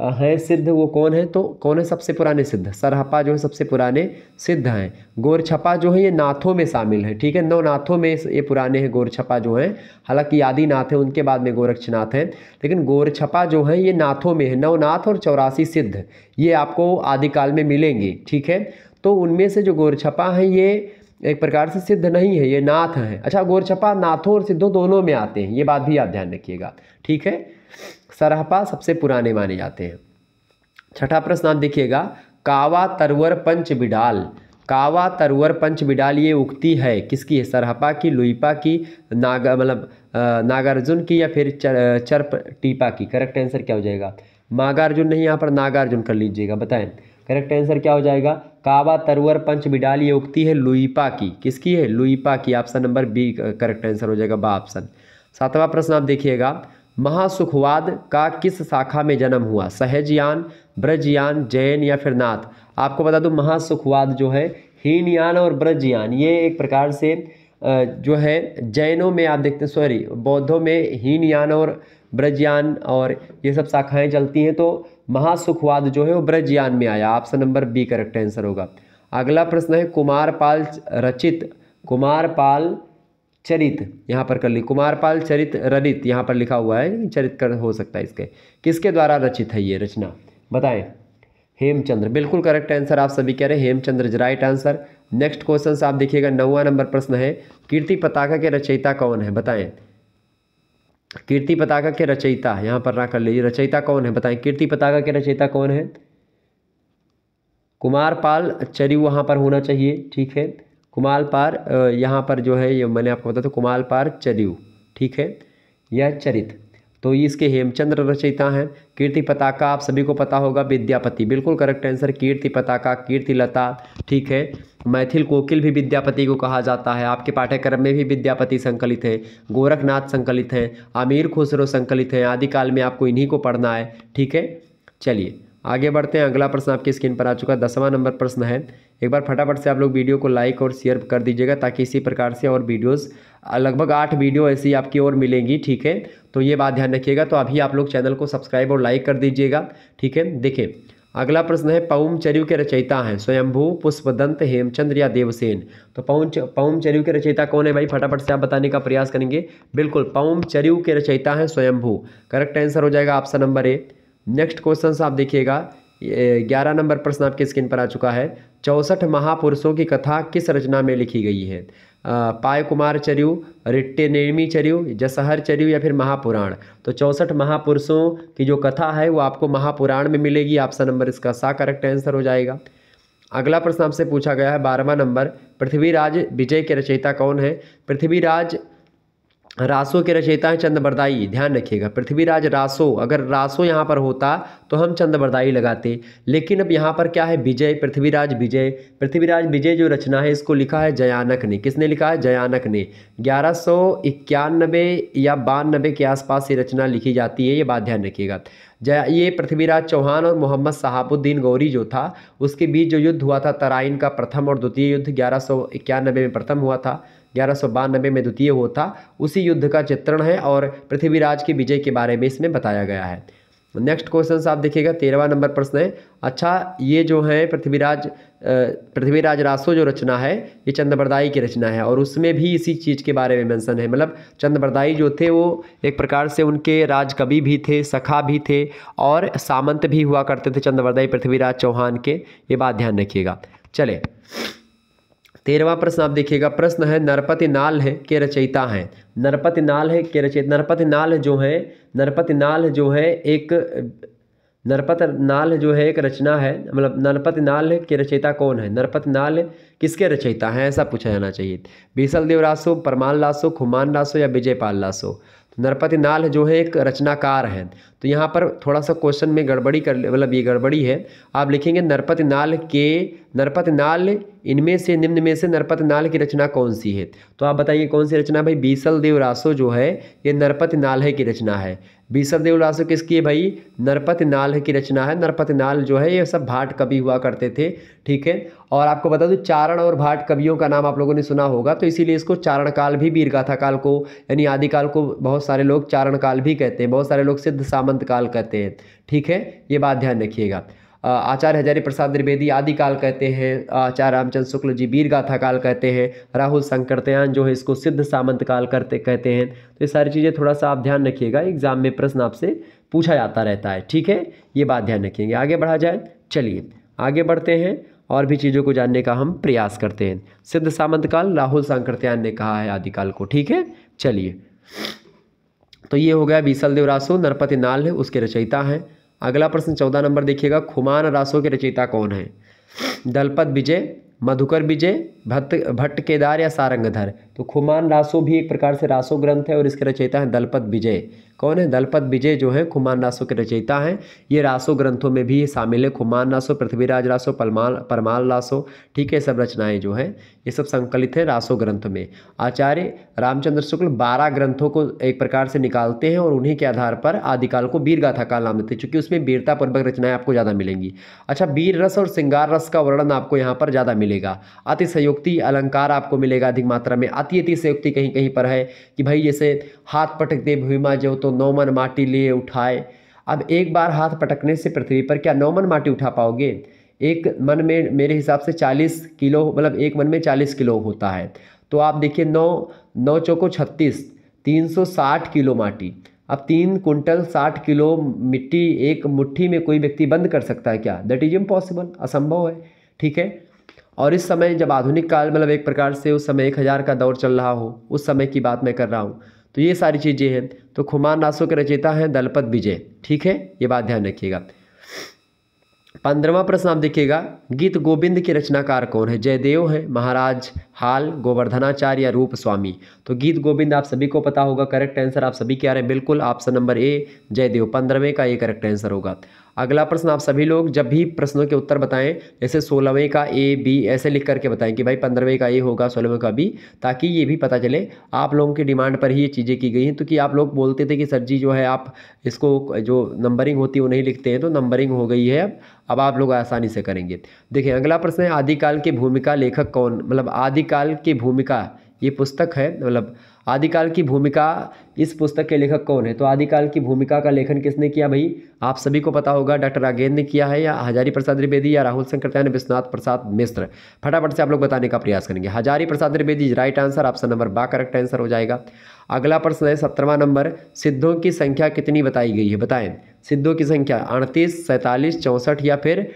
है सिद्ध वो कौन है तो कौन है सबसे पुराने सिद्ध सरहपा जो है सबसे पुराने सिद्ध हैं गोरछपा जो है ये नाथों में शामिल है ठीक है नौ नाथों में ये पुराने हैं गोरछपा जो हैं हालांकि आदि नाथ है उनके बाद में गोरक्षनाथ हैं लेकिन गोरछपा जो है ये नाथों में है नवनाथ और चौरासी सिद्ध ये आपको आदिकाल में मिलेंगे ठीक है तो उनमें से जो गोरछपा हैं ये एक प्रकार से सिद्ध नहीं है ये नाथ हैं अच्छा गोरछपा नाथों और सिद्धों दोनों में आते हैं ये बात भी आप ध्यान रखिएगा ठीक है सरहपा सबसे पुराने माने जाते हैं छठा प्रश्न आप देखिएगा कावा तरवर पंच बिडाल कावा तरवर पंच बिडाल ये उक्ति है किसकी है सरहपा की लुईपा की नाग मतलब नागार्जुन की या फिर चर, चर्प टीपा की करेक्ट आंसर क्या हो जाएगा मागार्जुन नहीं यहाँ पर नागार्जुन कर लीजिएगा बताएं करेक्ट आंसर क्या हो जाएगा कावा तरवर पंच बिडाल ये उक्ति है लुईपा की किसकी है लुईपा की option number B correct answer हो जाएगा बा ऑप्शन सातवां प्रश्न आप देखिएगा महासुखवाद का किस शाखा में जन्म हुआ सहजयान ब्रजयान जैन या फिर नाथ आपको बता दूं महासुखवाद जो है हीनयान और ब्रजयान ये एक प्रकार से जो है जैनों में आप देखते हैं सॉरी बौद्धों में हीनयान और ब्रजयान और ये सब शाखाएं चलती हैं तो महासुखवाद जो है वो ब्रजयान में आया option number B correct answer होगा अगला प्रश्न है कुमार पाल रचित कुमार पाल चरित यहाँ पर कर ली कुमारपाल चरित रनित यहाँ पर लिखा हुआ है चरित कर हो सकता है इसके किसके द्वारा रचित है ये रचना बताएं हेमचंद्र बिल्कुल करेक्ट आंसर आप सभी कह रहे हैं Hemchandra is right answer next question आप देखिएगा नौवा नंबर प्रश्न है कीर्ति पताका के रचयिता कौन है बताएं कीर्ति पताका के रचयिता यहाँ पर ना कर लीजिए रचयिता कौन है बताएं कीर्ति पताका के रचयिता कौन है कुमारपाल चरी वहाँ पर होना चाहिए ठीक है कुमाल पार यहाँ पर जो है ये मैंने आपको बताया था कुमाल पार चरिव ठीक है यह चरित तो इसके हेमचंद्र रचयिता हैं कीर्ति पताका आप सभी को पता होगा विद्यापति बिल्कुल करेक्ट आंसर कीर्ति पताका कीर्ति लता ठीक है मैथिल कोकिल भी विद्यापति को कहा जाता है आपके पाठ्यक्रम में भी विद्यापति संकलित हैं गोरखनाथ संकलित हैं आमिर खुसरो संकलित हैं आदिकाल में आपको इन्हीं को पढ़ना है ठीक है चलिए आगे बढ़ते हैं अगला प्रश्न आपकी स्क्रीन पर आ चुका दसवां नंबर प्रश्न है एक बार फटाफट से आप लोग वीडियो को लाइक और शेयर कर दीजिएगा ताकि इसी प्रकार से और वीडियोज़ लगभग आठ वीडियो ऐसी आपकी और मिलेंगी ठीक है तो ये बात ध्यान रखिएगा तो अभी आप लोग चैनल को सब्सक्राइब और लाइक कर दीजिएगा ठीक है देखिए अगला प्रश्न है पौमचर्यु के रचयिता हैं स्वयंभू पुष्पदंत हेमचंद्र या देवसेन तो पौच पौमचर्यु के रचयिता कौन है भाई फटाफट से आप बताने का प्रयास करेंगे बिल्कुल पौमचर्यु के रचयिता हैं स्वयंभू करेक्ट आंसर हो जाएगा option number A next question आप देखिएगा ग्यारह नंबर प्रश्न आपके स्क्रीन पर आ चुका है चौंसठ महापुरुषों की कथा किस रचना में लिखी गई है पाय कुमार चर्यु रिट्टे नेमी चर्यु जसहर चर्यु या फिर महापुराण तो चौंसठ महापुरुषों की जो कथा है वो आपको महापुराण में मिलेगी ऑप्शन नंबर इसका सा करेक्ट आंसर हो जाएगा अगला प्रश्न आपसे पूछा गया है बारहवा नंबर पृथ्वीराज विजय के रचयिता कौन है पृथ्वीराज रासो के रचयिता हैं चंद्रबरदाई ध्यान रखिएगा पृथ्वीराज रासो अगर रासो यहाँ पर होता तो हम चंद्रबरदाई लगाते लेकिन अब यहाँ पर क्या है विजय पृथ्वीराज विजय पृथ्वीराज विजय जो रचना है इसको लिखा है जयानक ने किसने लिखा है जयानक ने ग्यारह सौ इक्यानबे या बानबे के आसपास ये रचना लिखी जाती है ये बात ध्यान रखिएगा जया ये पृथ्वीराज चौहान और मोहम्मद शहाबुद्दीन गौरी जो था उसके बीच जो युद्ध हुआ था तराइन का प्रथम और द्वितीय युद्ध ग्यारह में प्रथम हुआ था ग्यारह में द्वितीय हुआ था उसी युद्ध का चित्रण है और पृथ्वीराज की विजय के बारे में इसमें बताया गया है नेक्स्ट क्वेश्चन आप देखिएगा तेरहवा नंबर प्रश्न है अच्छा ये जो है पृथ्वीराज पृथ्वीराज रासो जो रचना है ये चंद्रबरदाई की रचना है और उसमें भी इसी चीज़ के बारे में मेंशन है मतलब चंद्रबरदाई जो थे वो एक प्रकार से उनके राजकवि भी थे सखा भी थे और सामंत भी हुआ करते थे चंद्रबरदाई पृथ्वीराज चौहान के ये बात ध्यान रखिएगा चले तेरहवा प्रश्न आप देखिएगा प्रश्न है नरपति नाल है के रचयिता हैं नरपति नाल है के रचयित नरपति नाल जो है नरपति नाल जो है एक नरपत नाल जो है एक रचना है मतलब नरपत नाल के रचयिता कौन है नरपत नाल किसके रचयिता हैं ऐसा पूछा जाना चाहिए बीसल देव रासो परमाल लासो खुमान लासो या विजयपाल लासो तो नरपति नाल जो है एक रचनाकार हैं तो यहाँ पर थोड़ा सा क्वेश्चन में गड़बड़ी कर मतलब ये गड़बड़ी है आप लिखेंगे नरपति नाल के नरपति नाल इनमें से निम्न में से नरपति नाल की रचना कौन सी है तो आप बताइए कौन सी रचना भाई बीसल देव रासो जो है ये नरपति नाल है की रचना है बीसम उल्लास किसकी है भाई नरपति नाल की रचना है नरपति नाल जो है ये सब भाट कवि हुआ करते थे ठीक है और आपको बता दूँ चारण और भाट कवियों का नाम आप लोगों ने सुना होगा तो इसीलिए इसको चारण काल भी वीरगाथा काल को यानी आदिकाल को बहुत सारे लोग चारण काल भी कहते हैं बहुत सारे लोग सिद्ध सामंत काल कहते हैं ठीक है ये बात ध्यान रखिएगा आचार्य हजारी प्रसाद द्विवेदी आदि काल कहते हैं आचार्य रामचंद्र शुक्ल जी वीर गाथा काल कहते हैं राहुल शंकरतयान जो है इसको सिद्ध सामंत काल करते कहते हैं तो ये सारी चीज़ें थोड़ा सा आप ध्यान रखिएगा एग्जाम में प्रश्न आपसे पूछा जाता रहता है ठीक है ये बात ध्यान रखेंगे आगे बढ़ा जाए चलिए आगे बढ़ते हैं और भी चीज़ों को जानने का हम प्रयास करते हैं सिद्ध सामंत काल राहुल सांकृत्यान ने कहा है आदिकाल को ठीक है चलिए तो ये हो गया बीसल रासो नरपति नाल है उसके रचयिता हैं अगला प्रश्न चौदह नंबर देखिएगा खुमान रासों के रचयिता कौन है दलपत विजय मधुकर विजय भट्ट भट्ट केदार या सारंगधर तो खुमान रासो भी एक प्रकार से रासो ग्रंथ है और इसके रचयिता हैं दलपत विजय कौन है दलपत विजय जो है खुमान रासो के रचयिता हैं ये रासो ग्रंथों में भी शामिल है खुमान रासो पृथ्वीराज रासो परमाल परमाल रासो ठीक है सब रचनाएं जो है ये सब संकलित है रासो ग्रंथ में आचार्य रामचंद्र शुक्ल बारह ग्रंथों को एक प्रकार से निकालते हैं और उन्हीं के आधार पर आदिकाल को वीर गाथा काल नाम देते हैं चूंकि उसमें वीरतापूर्वक रचनाएं आपको ज़्यादा मिलेंगी अच्छा वीर रस और श्रृंगार रस का वर्णन आपको यहाँ पर ज़्यादा मिलेगा अतिशयोक्ति अलंकार आपको मिलेगा अधिक मात्रा में अति अतिशयोक्ति कहीं कहीं पर है कि भाई जैसे हाथ पटक देव भूमा जो तो नौमन माटी लिए उठाए अब एक बार हाथ पटकने से पृथ्वी पर क्या नौमन माटी उठा पाओगे एक मन में मेरे हिसाब से चालीस किलो मतलब एक मन में चालीस किलो होता है तो आप देखिए नौ नौ चौको छत्तीस तीन सौ साठ किलो माटी अब तीन कुंटल साठ किलो मिट्टी एक मुट्ठी में कोई व्यक्ति बंद कर सकता है क्या दैट इज इम्पॉसिबल असंभव है ठीक है और इस समय जब आधुनिक काल मतलब एक प्रकार से उस समय एक हज़ार का दौर चल रहा हो उस समय की बात मैं कर रहा हूँ तो ये सारी चीज़ें हैं तो खुमार नासो के रचयिता हैं दलपत विजय ठीक है ये बात ध्यान रखिएगा पंद्रवा प्रश्न आप देखिएगा गीत गोविंद के रचनाकार कौन है जयदेव है महाराज हाल गोवर्धनाचार्य रूप स्वामी तो गीत गोविंद आप सभी को पता होगा करेक्ट आंसर आप सभी के आ रहे हैं बिल्कुल ऑप्शन नंबर ए जयदेव पंद्रहवें का ये करेक्ट आंसर होगा अगला प्रश्न आप सभी लोग जब भी प्रश्नों के उत्तर बताएं जैसे सोलहवें का ए बी ऐसे लिख करके बताएं कि भाई पंद्रहवें का ए होगा सोलहवें का बी ताकि ये भी पता चले आप लोगों की डिमांड पर ही ये चीज़ें की गई हैं तो कि आप लोग बोलते थे कि सर जी जो है आप इसको जो नंबरिंग होती है वो नहीं लिखते हैं तो नंबरिंग हो गई है अब अब आप लोग आसानी से करेंगे देखिए अगला प्रश्न है आदिकाल की भूमिका लेखक कौन मतलब आदिकाल की भूमिका ये पुस्तक है मतलब आदिकाल की भूमिका इस पुस्तक के लेखक कौन है तो आदिकाल की भूमिका का लेखन किसने किया भाई आप सभी को पता होगा डॉक्टर राघेन्द्र ने किया है या हजारी प्रसाद त्रिवेदी या राहुल शंकर विश्वनाथ प्रसाद मिश्र फटाफट से आप लोग बताने का प्रयास करेंगे Hazari Prasad Trivedi right answer option number बा करेक्ट आंसर हो जाएगा अगला प्रश्न है सत्रवा नंबर सिद्धों की संख्या कितनी बताई गई है बताएं सिद्धों की संख्या अड़तीस सैंतालीस चौंसठ या फिर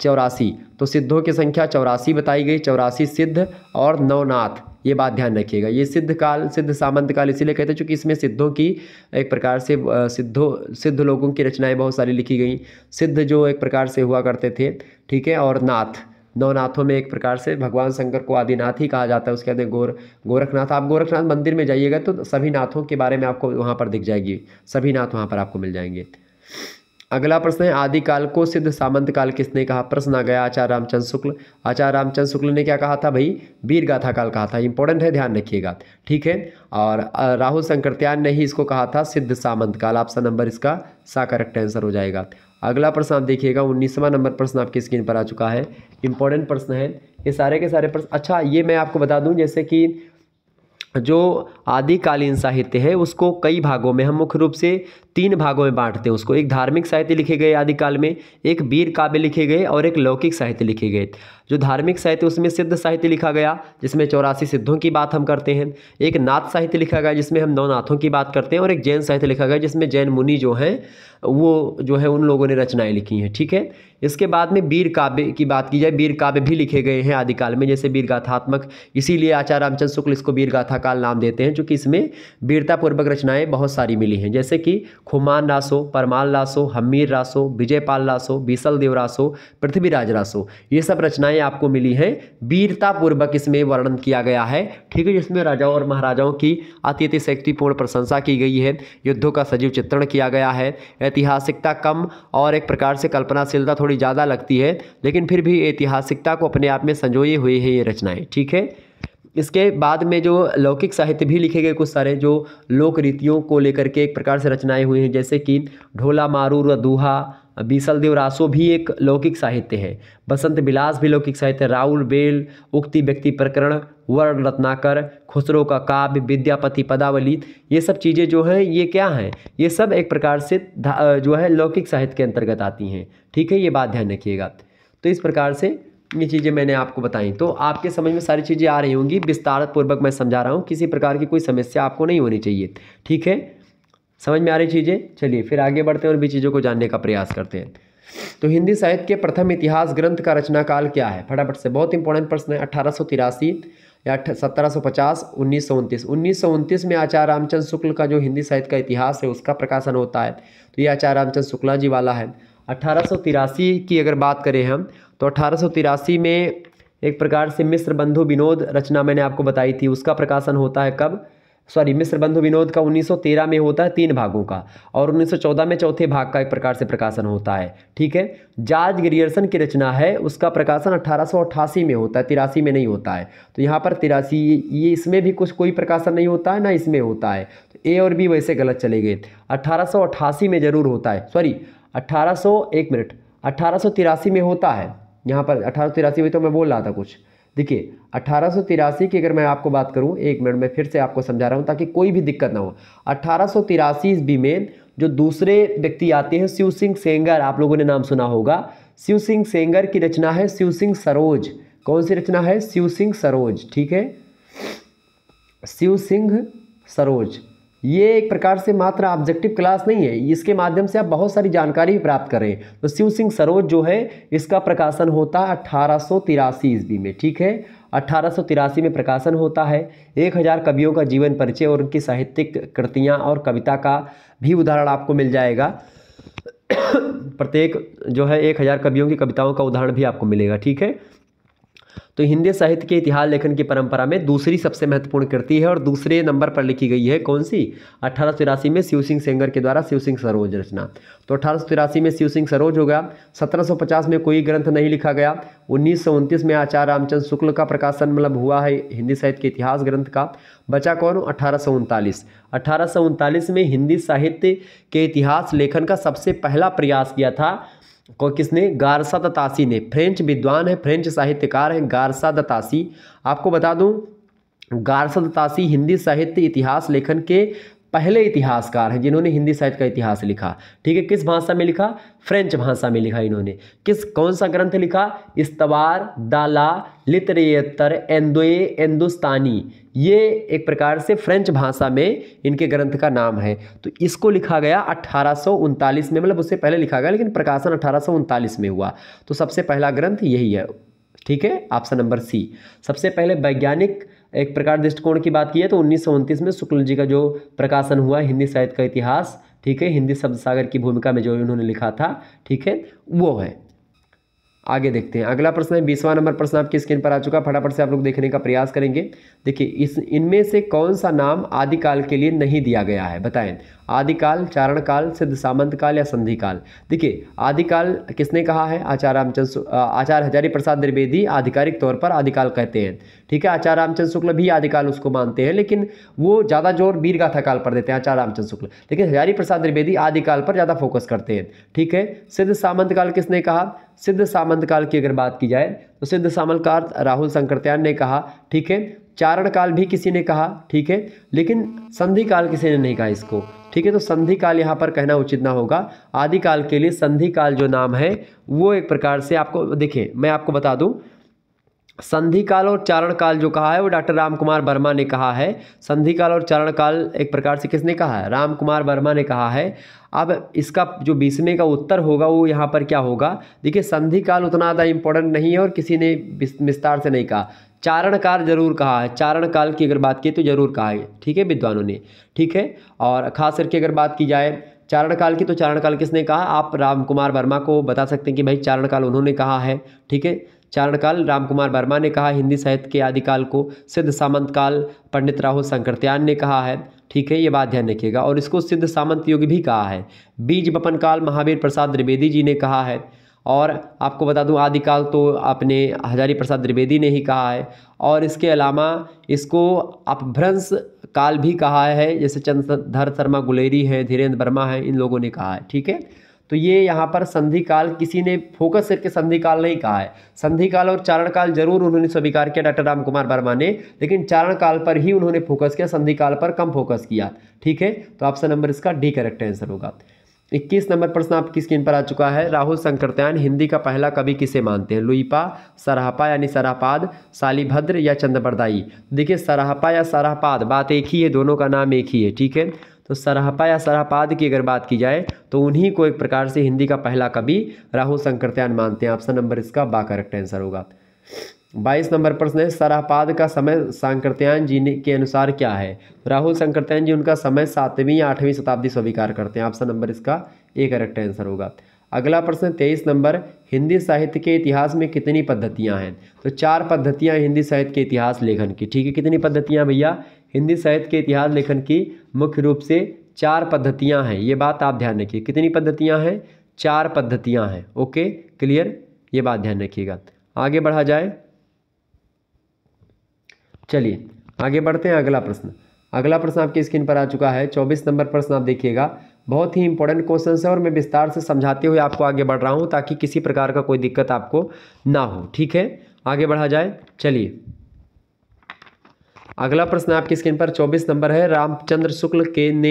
चौरासी तो सिद्धों की संख्या चौरासी बताई गई चौरासी सिद्ध और नवनाथ ये बात ध्यान रखिएगा ये सिद्ध काल सिद्ध सामंत काल इसीलिए कहते हैं चूँकि इसमें सिद्धों की एक प्रकार से सिद्धों सिद्ध लोगों की रचनाएं बहुत सारी लिखी गई सिद्ध जो एक प्रकार से हुआ करते थे ठीक है और नाथ नवनाथों में एक प्रकार से भगवान शंकर को आदिनाथ ही कहा जाता है उसके बाद गोर गोरखनाथ आप गोरखनाथ मंदिर में जाइएगा तो सभी नाथों के बारे में आपको वहाँ पर दिख जाएगी सभी नाथ वहाँ पर आपको मिल जाएंगे अगला प्रश्न है आदिकाल को सिद्ध सामंत काल किसने कहा प्रश्न आ गया आचार्य रामचंद्र शुक्ल आचार्य रामचंद्र शुक्ल ने क्या कहा था भाई वीर गाथा काल कहा था इंपॉर्टेंट है ध्यान रखिएगा ठीक है और राहुल शंकरत्यान ने ही इसको कहा था सिद्ध सामंत काल ऑप्शन नंबर इसका सा करेक्ट आंसर हो जाएगा अगला प्रश्न आप देखिएगा उन्नीसवा नंबर प्रश्न आपकी स्क्रीन पर आ चुका है इंपॉर्टेंट प्रश्न है ये सारे के सारे प्रश्न अच्छा ये मैं आपको बता दूं जैसे कि जो आदिकालीन साहित्य है उसको कई भागों में हम मुख्य रूप से तीन भागों में बांटते हैं उसको एक धार्मिक साहित्य लिखे गए आदिकाल में एक वीर काव्य लिखे गए और एक लौकिक साहित्य लिखे गए जो धार्मिक साहित्य उसमें सिद्ध साहित्य लिखा गया जिसमें चौरासी सिद्धों की बात हम करते हैं एक नाथ साहित्य लिखा गया जिसमें हम नवनाथों की बात करते हैं और एक जैन साहित्य लिखा गया जिसमें जैन मुनि जो हैं वो जो है उन लोगों ने रचनाएं लिखी हैं ठीक है इसके बाद में वीर काव्य की बात की जाए वीर काव्य भी लिखे गए हैं आदिकाल में जैसे वीर गाथात्मक इसीलिए आचार्य रामचंद्र शुक्ल इसको वीर गाथा काल नाम देते हैं चूँकि इसमें वीरतापूर्वक रचनाएँ बहुत सारी मिली हैं जैसे कि खुमान रासो परमाल रासो हमीर रासो विजयपाल रासो बीसल देव रासो पृथ्वीराज रासो ये सब रचनाएँ कथाएं आपको मिली हैं वीरतापूर्वक इसमें वर्णन किया गया है ठीक है जिसमें राजाओं और महाराजाओं की अति शक्तिपूर्ण प्रशंसा की गई है युद्धों का सजीव चित्रण किया गया है ऐतिहासिकता कम और एक प्रकार से कल्पनाशीलता थोड़ी ज़्यादा लगती है लेकिन फिर भी ऐतिहासिकता को अपने आप में संजोए हुए हैं ये रचनाएँ ठीक है इसके बाद में जो लौकिक साहित्य भी लिखे गए कुछ सारे जो लोक रीतियों को लेकर के एक प्रकार से रचनाएं हुई हैं जैसे कि ढोला मारूर दूहा बीसल देव रासो भी एक लौकिक साहित्य है बसंत बिलास भी लौकिक साहित्य राहुल बेल उक्ति व्यक्ति प्रकरण वर्ण रत्नाकर खुसरो का काव्य विद्यापति पदावली ये सब चीज़ें जो हैं ये क्या हैं ये सब एक प्रकार से जो है लौकिक साहित्य के अंतर्गत आती हैं ठीक है ये बात ध्यान रखिएगा तो इस प्रकार से ये चीज़ें मैंने आपको बताई तो आपके समझ में सारी चीज़ें आ रही होंगी विस्तारपूर्वक मैं समझा रहा हूँ किसी प्रकार की कोई समस्या आपको नहीं होनी चाहिए ठीक है समझ में आ रही चीज़ें चलिए फिर आगे बढ़ते हैं और भी चीज़ों को जानने का प्रयास करते हैं तो हिंदी साहित्य के प्रथम इतिहास ग्रंथ का रचना काल क्या है फटाफट से बहुत इंपॉर्टेंट प्रश्न है अठारह या सत्रह सौ पचास उन्नीस सौ उन्नीस में आचार्य रामचंद्र शुक्ल का जो हिंदी साहित्य का इतिहास है उसका प्रकाशन होता है तो ये आचार्य रामचंद्र शुक्ला जी वाला है अठारह की अगर बात करें हम तो अठारह में एक प्रकार से मिस्र बंधु विनोद रचना मैंने आपको बताई थी उसका प्रकाशन होता है कब सॉरी मिस्र बंधु विनोद का 1913 में होता है तीन भागों का और 1914 में चौथे भाग का एक प्रकार से प्रकाशन होता है ठीक है जार्ज ग्रियर्सन की रचना है उसका प्रकाशन अठारह में होता है तिरासी में नहीं होता है तो यहाँ पर तिरासी ये इसमें भी कुछ कोई प्रकाशन नहीं होता है ना इसमें होता है तो ए और बी वैसे गलत चले गए अठारह में ज़रूर होता है सॉरी अट्ठारह एक मिनट अट्ठारह में होता है यहाँ पर अठारह सौ तिरासी में तो मैं बोल रहा था कुछ देखिए अठारह की अगर मैं आपको बात करूं एक मिनट में फिर से आपको समझा रहा हूं ताकि कोई भी दिक्कत ना हो अठारह ईस्वी में जो दूसरे व्यक्ति आते हैं शिव सिंह सेंगर आप लोगों ने नाम सुना होगा शिव सिंह सेंगर की रचना है शिव सिंह सरोज कौन सी रचना है शिव सिंह सरोज ठीक है शिव सिंह सरोज ये एक प्रकार से मात्र ऑब्जेक्टिव क्लास नहीं है इसके माध्यम से आप बहुत सारी जानकारी भी प्राप्त करें तो शिव सिंह सरोज जो है इसका प्रकाशन होता है अठारह ईस्वी में ठीक है अठारह में प्रकाशन होता है एक हज़ार कवियों का जीवन परिचय और उनकी साहित्यिक कृतियाँ और कविता का भी उदाहरण आपको मिल जाएगा प्रत्येक जो है एक हज़ार कवियों की कविताओं का उदाहरण भी आपको मिलेगा ठीक है तो हिंदी साहित्य के इतिहास लेखन की परंपरा में दूसरी सबसे महत्वपूर्ण कृति है और दूसरे नंबर पर लिखी गई है कौन सी अठारह में शिव सिंह सेंगर के द्वारा शिव सिंह सरोज रचना तो अठारह में शिव सिंह सरोज हो गया सत्रह में कोई ग्रंथ नहीं लिखा गया उन्नीस में आचार्य रामचंद्र शुक्ल का प्रकाशन मतलब हुआ है हिंदी साहित्य के इतिहास ग्रंथ का बचा कौन अठारह अठारह में हिंदी साहित्य के इतिहास लेखन का सबसे पहला प्रयास किया था को किसने गारसा दतासी ने फ्रेंच विद्वान है फ्रेंच साहित्यकार हैं गारसा दतासी आपको बता दूं गारसा दतासी हिंदी साहित्य इतिहास लेखन के पहले इतिहासकार हैं जिन्होंने हिंदी साहित्य का इतिहास लिखा ठीक है किस भाषा में लिखा फ्रेंच भाषा में लिखा इन्होंने किस कौन सा ग्रंथ लिखा इस्तवार दाला लितरेतर एंदोए एंदुस्तानी ये एक प्रकार से फ्रेंच भाषा में इनके ग्रंथ का नाम है तो इसको लिखा गया अट्ठारह में मतलब उससे पहले लिखा गया लेकिन प्रकाशन अट्ठारह में हुआ तो सबसे पहला ग्रंथ यही है ठीक है ऑप्शन नंबर सी सबसे पहले वैज्ञानिक एक प्रकार दृष्टिकोण की बात की है तो उन्नीस में शुक्ल जी का जो प्रकाशन हुआ हिंदी साहित्य का इतिहास ठीक है हिंदी शब्द सागर की भूमिका में जो इन्होंने लिखा था ठीक है वो है आगे देखते हैं अगला प्रश्न है बीसवा नंबर प्रश्न आपकी स्क्रीन पर आ चुका फटाफट से आप लोग देखने का प्रयास करेंगे देखिए इस इनमें से कौन सा नाम आदिकाल के लिए नहीं दिया गया है बताएं आदिकाल चारण काल सिद्ध सामंत काल या संधि काल देखिए आदिकाल किसने कहा है आचार्य रामचंद्र आचार्य हजारी प्रसाद द्विवेदी आधिकारिक तौर पर आदिकाल कहते हैं ठीक है आचार्य रामचंद्र शुक्ल भी आदिकाल उसको मानते हैं लेकिन वो ज़्यादा जोर वीरगाथा काल पर देते हैं आचार्य रामचंद्र शुक्ल लेकिन हजारी प्रसाद द्विवेदी आदिकाल पर ज़्यादा फोकस करते हैं ठीक है सिद्ध सामंत काल किसने कहा सिद्ध सामंत काल की अगर बात की जाए तो सिद्ध सामंत काल राहुल शंकरत्यान ने कहा ठीक है चारण काल भी किसी ने कहा ठीक है लेकिन संधि काल किसी ने नहीं कहा इसको ठीक है तो संधि काल यहाँ पर कहना उचित ना होगा आदि काल के लिए संधि काल जो नाम है वो एक प्रकार से आपको देखिए मैं आपको बता दूँ संधि काल और चारण काल जो कहा है वो डॉक्टर राम कुमार वर्मा ने कहा है संधि काल और चारण काल एक प्रकार से किसने कहा है राम कुमार वर्मा ने कहा है अब इसका जो बीसवें का उत्तर होगा वो यहाँ पर क्या होगा देखिए संधि काल उतना ज़्यादा इम्पोर्टेंट नहीं है और किसी ने विस्तार से नहीं कहा चारण काल जरूर कहा है चारण काल की अगर बात की तो जरूर कहा है ठीक है विद्वानों ने ठीक है और खास करके अगर बात की जाए चारण काल की तो चारण काल किसने कहा आप राम कुमार वर्मा को बता सकते हैं कि भाई चारण काल उन्होंने कहा है ठीक है चारण काल राम कुमार वर्मा ने कहा हिंदी साहित्य के आदिकाल को सिद्ध सामंत काल पंडित राहुल शंकरत्यान ने कहा है ठीक है ये बात ध्यान रखिएगा और इसको सिद्ध सामंत युग भी कहा है बीज बपन काल महावीर प्रसाद द्विवेदी जी ने कहा है और आपको बता दूं आदिकाल तो अपने हजारी प्रसाद द्विवेदी ने ही कहा है और इसके अलावा इसको अपभ्रंश काल भी कहा है जैसे चंद्रधर शर्मा गुलेरी हैं धीरेन्द्र वर्मा हैं इन लोगों ने कहा है ठीक है तो ये यहाँ पर संधि काल किसी ने फोकस करके संधि काल नहीं कहा है संधि काल और चारण काल जरूर उन्होंने स्वीकार किया डॉक्टर राम कुमार वर्मा ने लेकिन चारण काल पर ही उन्होंने फोकस किया संधि काल पर कम फोकस किया ठीक है तो ऑप्शन नंबर इसका डी करेक्ट आंसर होगा इक्कीस नंबर प्रश्न आपकी स्क्रीन पर आ चुका है राहुल संकरत्यान हिंदी का पहला कवि किसे मानते हैं लुईपा सराहपा यानी सराहपाद सालीभद्र या चंद्रप्रदाई देखिए सराहपा या सराहपाद बात एक ही है दोनों का नाम एक ही है ठीक है तो सराहपा या सराहपाद की अगर बात की जाए तो उन्हीं को एक प्रकार से हिंदी का पहला कवि राहुल संकरत्यान मानते हैं ऑप्शन नंबर इसका बा करेक्ट आंसर होगा बाईस नंबर प्रश्न है सराहपाद का समय सांकृत्यायन जी ने के अनुसार क्या है राहुल सांकृत्यायन जी उनका समय सातवीं या आठवीं शताब्दी स्वीकार करते हैं ऑप्शन नंबर इसका ए करेक्ट आंसर होगा अगला प्रश्न तेईस नंबर हिंदी साहित्य के इतिहास में कितनी पद्धतियाँ हैं तो चार पद्धतियाँ हिंदी साहित्य के इतिहास लेखन की ठीक है कितनी पद्धतियाँ भैया हिंदी साहित्य के इतिहास लेखन की मुख्य रूप से चार पद्धतियाँ हैं ये बात आप ध्यान रखिए कितनी पद्धतियाँ हैं चार पद्धतियाँ हैं ओके क्लियर ये बात ध्यान रखिएगा आगे बढ़ा जाए चलिए आगे बढ़ते हैं अगला प्रश्न अगला प्रश्न आपकी स्क्रीन पर आ चुका है चौबीस नंबर प्रश्न आप देखिएगा बहुत ही इंपॉर्टेंट क्वेश्चन है और मैं विस्तार से समझाते हुए आपको आगे बढ़ रहा हूँ ताकि किसी प्रकार का कोई दिक्कत आपको ना हो ठीक है आगे बढ़ा जाए चलिए अगला प्रश्न आपकी स्क्रीन पर 24 नंबर है रामचंद्र शुक्ल के ने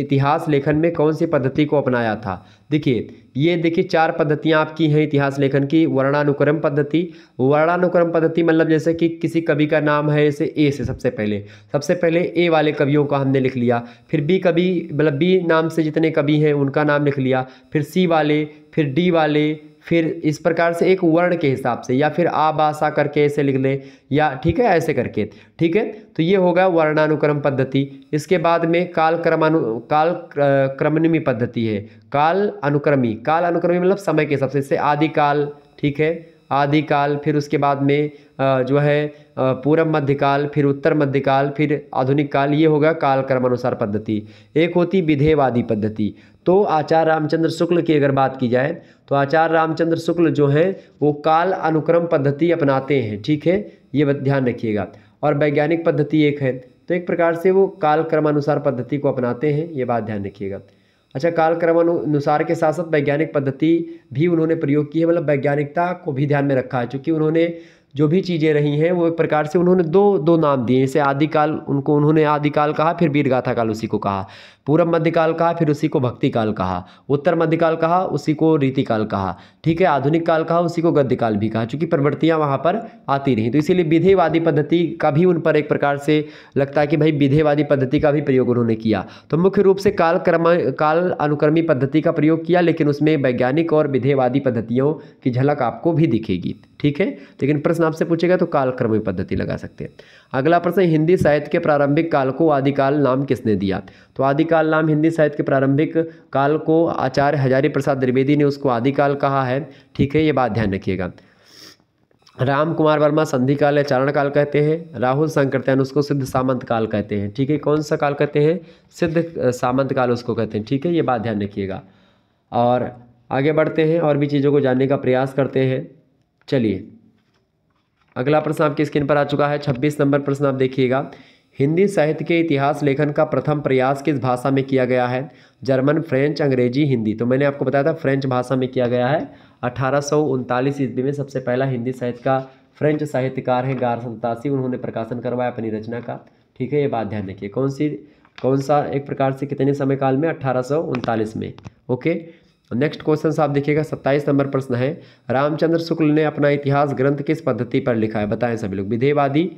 इतिहास लेखन में कौन सी पद्धति को अपनाया था देखिए ये देखिए चार पद्धतियाँ आपकी हैं इतिहास लेखन की वर्णानुक्रम पद्धति वर्णानुक्रम पद्धति मतलब जैसे कि किसी कवि का नाम है जैसे ए से सबसे पहले सबसे पहले ए वाले कवियों का हमने लिख लिया फिर बी कवि मतलब बी नाम से जितने कवि हैं उनका नाम लिख लिया फिर सी वाले फिर डी वाले फिर इस प्रकार से एक वर्ण के हिसाब से या फिर आ बासा करके ऐसे लिख लें या ठीक है ऐसे करके ठीक है तो ये होगा वर्णानुक्रम पद्धति इसके बाद में काल क्रमानु काल क्रमनिमी पद्धति है काल अनुक्रमी काल अनुक्रमी मतलब समय के हिसाब से जैसे आदिकाल ठीक है आदिकाल फिर उसके बाद में जो है पूर्व मध्यकाल फिर उत्तर मध्यकाल फिर आधुनिक काल ये होगा काल क्रमानुसार पद्धति एक होती विधेयवादी पद्धति तो आचार्य रामचंद्र शुक्ल की अगर बात की जाए तो आचार्य रामचंद्र शुक्ल जो हैं वो काल अनुक्रम पद्धति अपनाते हैं ठीक है ये ध्यान रखिएगा और वैज्ञानिक पद्धति एक है तो एक प्रकार से वो काल क्रमानुसार पद्धति को अपनाते हैं ये बात ध्यान रखिएगा अच्छा काल क्रमानुसार के साथ साथ वैज्ञानिक पद्धति भी उन्होंने प्रयोग की है मतलब वैज्ञानिकता को भी ध्यान में रखा है चूँकि उन्होंने जो भी चीज़ें रही हैं वो एक प्रकार से उन्होंने दो दो नाम दिए जैसे आदिकाल उनको उन्होंने आदिकाल कहा फिर वीरगाथा काल उसी को कहा पूर्व मध्यकाल कहा फिर उसी को भक्ति काल कहा उत्तर मध्यकाल कहा उसी को रीतिकाल कहा ठीक है आधुनिक काल कहा उसी को गद्यकाल भी कहा चूँकि प्रवृत्तियाँ वहाँ पर आती रहीं तो इसीलिए विधेयवादी पद्धति का भी उन पर एक प्रकार से लगता है कि भाई विधेयवादी पद्धति का भी प्रयोग उन्होंने किया तो मुख्य रूप से काल क्रम काल अनुक्रमी पद्धति का प्रयोग किया लेकिन उसमें वैज्ञानिक और विधेयवादी पद्धतियों की झलक आपको भी दिखेगी ठीक है लेकिन प्रश्न आपसे पूछेगा तो कालक्रमी पद्धति लगा सकते हैं अगला प्रश्न हिंदी साहित्य के प्रारंभिक काल को आदिकाल नाम किसने दिया तो आदिकाल नाम हिंदी साहित्य के प्रारंभिक काल को आचार्य हजारी प्रसाद द्विवेदी ने उसको आदिकाल कहा है ठीक है ये बात ध्यान रखिएगा राम कुमार वर्मा संधि काल या चारण काल कहते हैं राहुल शंकरत्यान उसको सिद्ध सामंत काल कहते हैं ठीक है कौन सा काल कहते हैं सिद्ध सामंत काल उसको कहते हैं ठीक है ये बात ध्यान रखिएगा और आगे बढ़ते हैं और भी चीज़ों को जानने का प्रयास करते हैं चलिए अगला प्रश्न आपकी स्क्रीन पर आ चुका है छब्बीस नंबर प्रश्न आप देखिएगा हिंदी साहित्य के इतिहास लेखन का प्रथम प्रयास किस भाषा में किया गया है जर्मन फ्रेंच अंग्रेजी हिंदी तो मैंने आपको बताया था फ्रेंच भाषा में किया गया है अठारह ईस्वी में सबसे पहला हिंदी साहित्य का फ्रेंच साहित्यकार है गार संतासी उन्होंने प्रकाशन करवाया अपनी रचना का ठीक है ये बात ध्यान रखिए कौन सी कौन सा एक प्रकार से कितने समय काल में अठारह में ओके नेक्स्ट क्वेश्चन आप देखिएगा सत्ताईस नंबर प्रश्न है रामचंद्र शुक्ल ने अपना इतिहास ग्रंथ किस पद्धति पर लिखा है बताएं सभी लोग विधेयवादी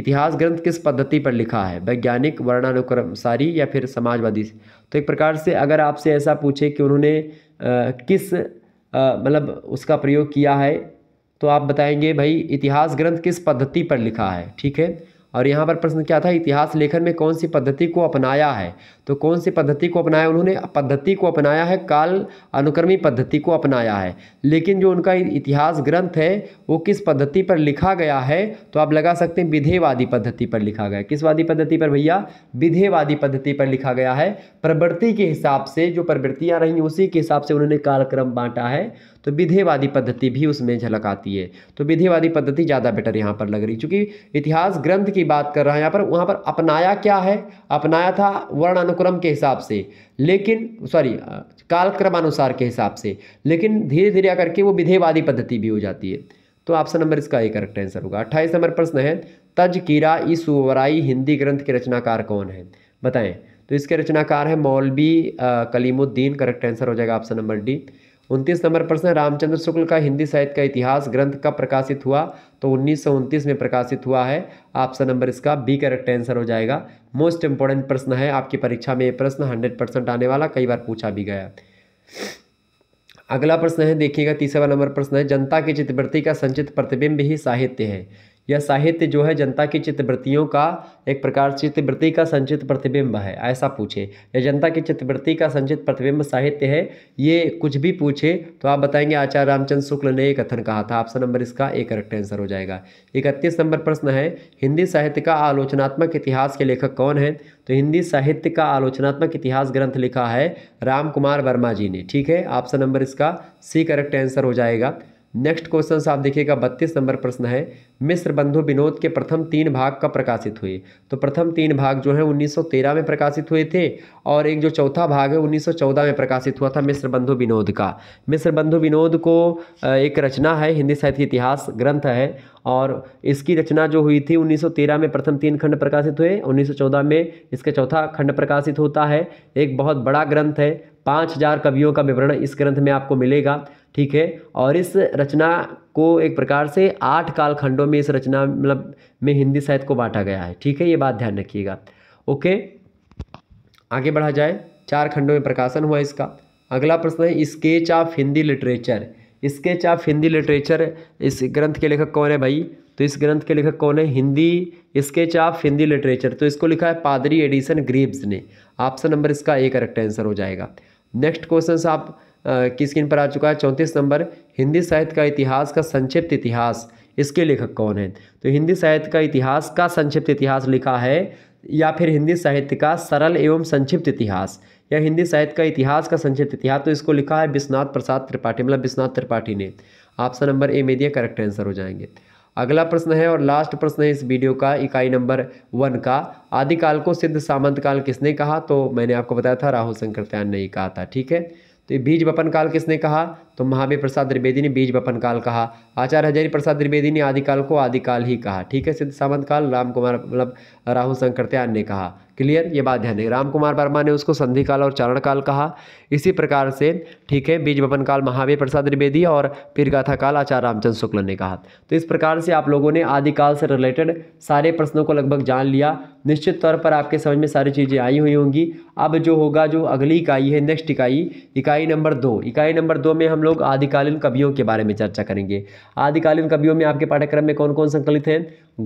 इतिहास ग्रंथ किस पद्धति पर लिखा है वैज्ञानिक वर्णानुक्रमसारी या फिर समाजवादी तो एक प्रकार से अगर आपसे ऐसा पूछे कि उन्होंने आ, किस मतलब उसका प्रयोग किया है तो आप बताएंगे भाई इतिहास ग्रंथ किस पद्धति पर लिखा है ठीक है और यहाँ पर प्रश्न क्या था इतिहास लेखन में कौन सी पद्धति को अपनाया है तो कौन सी पद्धति को अपनाया उन्होंने पद्धति को अपनाया है काल अनुक्रमी पद्धति को अपनाया है लेकिन जो उनका इतिहास ग्रंथ है वो किस पद्धति पर लिखा गया है तो आप लगा सकते हैं विधेयवादी पद्धति पर लिखा गया किस वादी पद्धति पर भैया विधेयवादी पद्धति पर लिखा गया है प्रवृत्ति के हिसाब से जो प्रवृत्तियाँ रही उसी के हिसाब से उन्होंने कालक्रम बांटा है तो विधेयवादी पद्धति भी उसमें झलक आती है तो विधेयवादी पद्धति ज़्यादा बेटर यहाँ पर लग रही चूँकि इतिहास ग्रंथ की बात कर रहा है यहाँ पर वहाँ पर अपनाया क्या है अपनाया था वर्ण अनुक्रम के हिसाब से लेकिन सॉरी कालक्रमानुसार के हिसाब से लेकिन धीरे धीरे करके वो विधेयवादी पद्धति भी हो जाती है तो ऑप्शन नंबर इसका एक करेक्ट आंसर होगा अट्ठाईस नंबर प्रश्न है तज कीरा ईसुवराई हिंदी ग्रंथ के रचनाकार कौन है बताएं तो इसके रचनाकार है मौलवी कलीमुद्दीन करेक्ट आंसर हो जाएगा ऑप्शन नंबर डी उनतीस नंबर प्रश्न रामचंद्र शुक्ल का हिंदी साहित्य का इतिहास ग्रंथ कब प्रकाशित हुआ तो उन्नीस में प्रकाशित हुआ है ऑप्शन नंबर इसका बी करेक्ट आंसर हो जाएगा मोस्ट इंपॉर्टेंट प्रश्न है आपकी परीक्षा में ये प्रश्न हंड्रेड परसेंट आने वाला कई बार पूछा भी गया अगला प्रश्न है देखिएगा तीसरा नंबर प्रश्न है जनता की चित्रवृत्ति का संचित प्रतिबिंब ही साहित्य है यह साहित्य जो है जनता की चित्रवृत्तियों का एक प्रकार चित्रवृत्ति का संचित प्रतिबिंब है ऐसा पूछे यह जनता की चित्रवृत्ति का संचित प्रतिबिंब साहित्य है ये कुछ भी पूछे तो आप बताएंगे आचार्य रामचंद्र शुक्ल ने यह कथन कहा था ऑप्शन नंबर इसका एक करेक्ट आंसर हो जाएगा इकतीस नंबर प्रश्न है हिंदी साहित्य का आलोचनात्मक इतिहास के लेखक कौन है तो हिंदी साहित्य का आलोचनात्मक इतिहास ग्रंथ लिखा है राम कुमार वर्मा जी ने ठीक है ऑप्शन नंबर इसका सी करेक्ट आंसर हो जाएगा नेक्स्ट क्वेश्चन आप देखिएगा बत्तीस नंबर प्रश्न है मिस्र बंधु विनोद के प्रथम तीन भाग कब प्रकाशित हुए तो प्रथम तीन भाग जो है 1913 में प्रकाशित हुए थे और एक जो चौथा भाग है 1914 में प्रकाशित हुआ था मिस्र बंधु विनोद का मिस्र बंधु विनोद को एक रचना है हिंदी साहित्य इतिहास ग्रंथ है और इसकी रचना जो हुई थी 1913 में प्रथम तीन खंड प्रकाशित हुए 1914 में इसका चौथा खंड प्रकाशित होता है एक बहुत बड़ा ग्रंथ है पाँच हजार कवियों का विवरण इस ग्रंथ में आपको मिलेगा ठीक है और इस रचना को एक प्रकार से आठ कालखंडों में इस रचना मतलब में हिंदी साहित्य को बांटा गया है ठीक है ये बात ध्यान रखिएगा ओके आगे बढ़ा जाए चार खंडों में प्रकाशन हुआ इसका अगला प्रश्न है sketch of Hindi literature sketch of Hindi literature इस ग्रंथ के लेखक कौन है भाई तो इस ग्रंथ के लेखक कौन है Hindi sketch of Hindi literature तो इसको लिखा है पादरी एडिसन ग्रीब्स ने ऑप्शन नंबर इसका ए करेक्ट आंसर हो जाएगा नेक्स्ट क्वेश्चन आप की स्क्रीन पर आ चुका है चौंतीस नंबर हिंदी साहित्य का इतिहास का संक्षिप्त इतिहास इसके लेखक कौन है तो हिंदी साहित्य का इतिहास का संक्षिप्त इतिहास लिखा है या फिर हिंदी साहित्य का सरल एवं संक्षिप्त इतिहास या हिंदी साहित्य का इतिहास का संक्षिप्त इतिहास तो इसको लिखा है विश्वनाथ प्रसाद त्रिपाठी मतलब विश्वनाथ त्रिपाठी ने ऑप्शन नंबर ए में दिया करेक्ट आंसर हो जाएंगे अगला प्रश्न है और लास्ट प्रश्न है इस वीडियो का इकाई नंबर वन का आदिकाल को सिद्ध सामंत काल किसने कहा तो मैंने आपको बताया था राहुल शंकर त्यान ने ही कहा था ठीक है तो बीज बपन काल किसने कहा तो महावीर प्रसाद द्विवेदी ने बीज बपन काल कहा आचार्य हजारी प्रसाद द्विवेदी ने आदिकाल को आदिकाल ही कहा ठीक है सिद्ध सामंत काल राम कुमार मतलब राहुल शंकर त्यान ने कहा क्लियर ये बात ध्यान दें राम कुमार वर्मा ने उसको संधि काल और चारण काल कहा इसी प्रकार से ठीक है बीज बपन काल महावीर प्रसाद द्विवेदी और पीर गाथा काल आचार्य रामचंद्र शुक्ल ने कहा तो इस प्रकार से आप लोगों ने आदिकाल से रिलेटेड सारे प्रश्नों को लगभग जान लिया निश्चित तौर पर आपके समझ में सारी चीज़ें आई हुई होंगी अब जो होगा जो अगली इकाई है नेक्स्ट इकाई इकाई नंबर दो इकाई नंबर दो में हम लोग आदिकालीन कवियों के बारे में चर्चा करेंगे आदिकालीन कवियों में आपके पाठ्यक्रम में कौन कौन संकलित हैं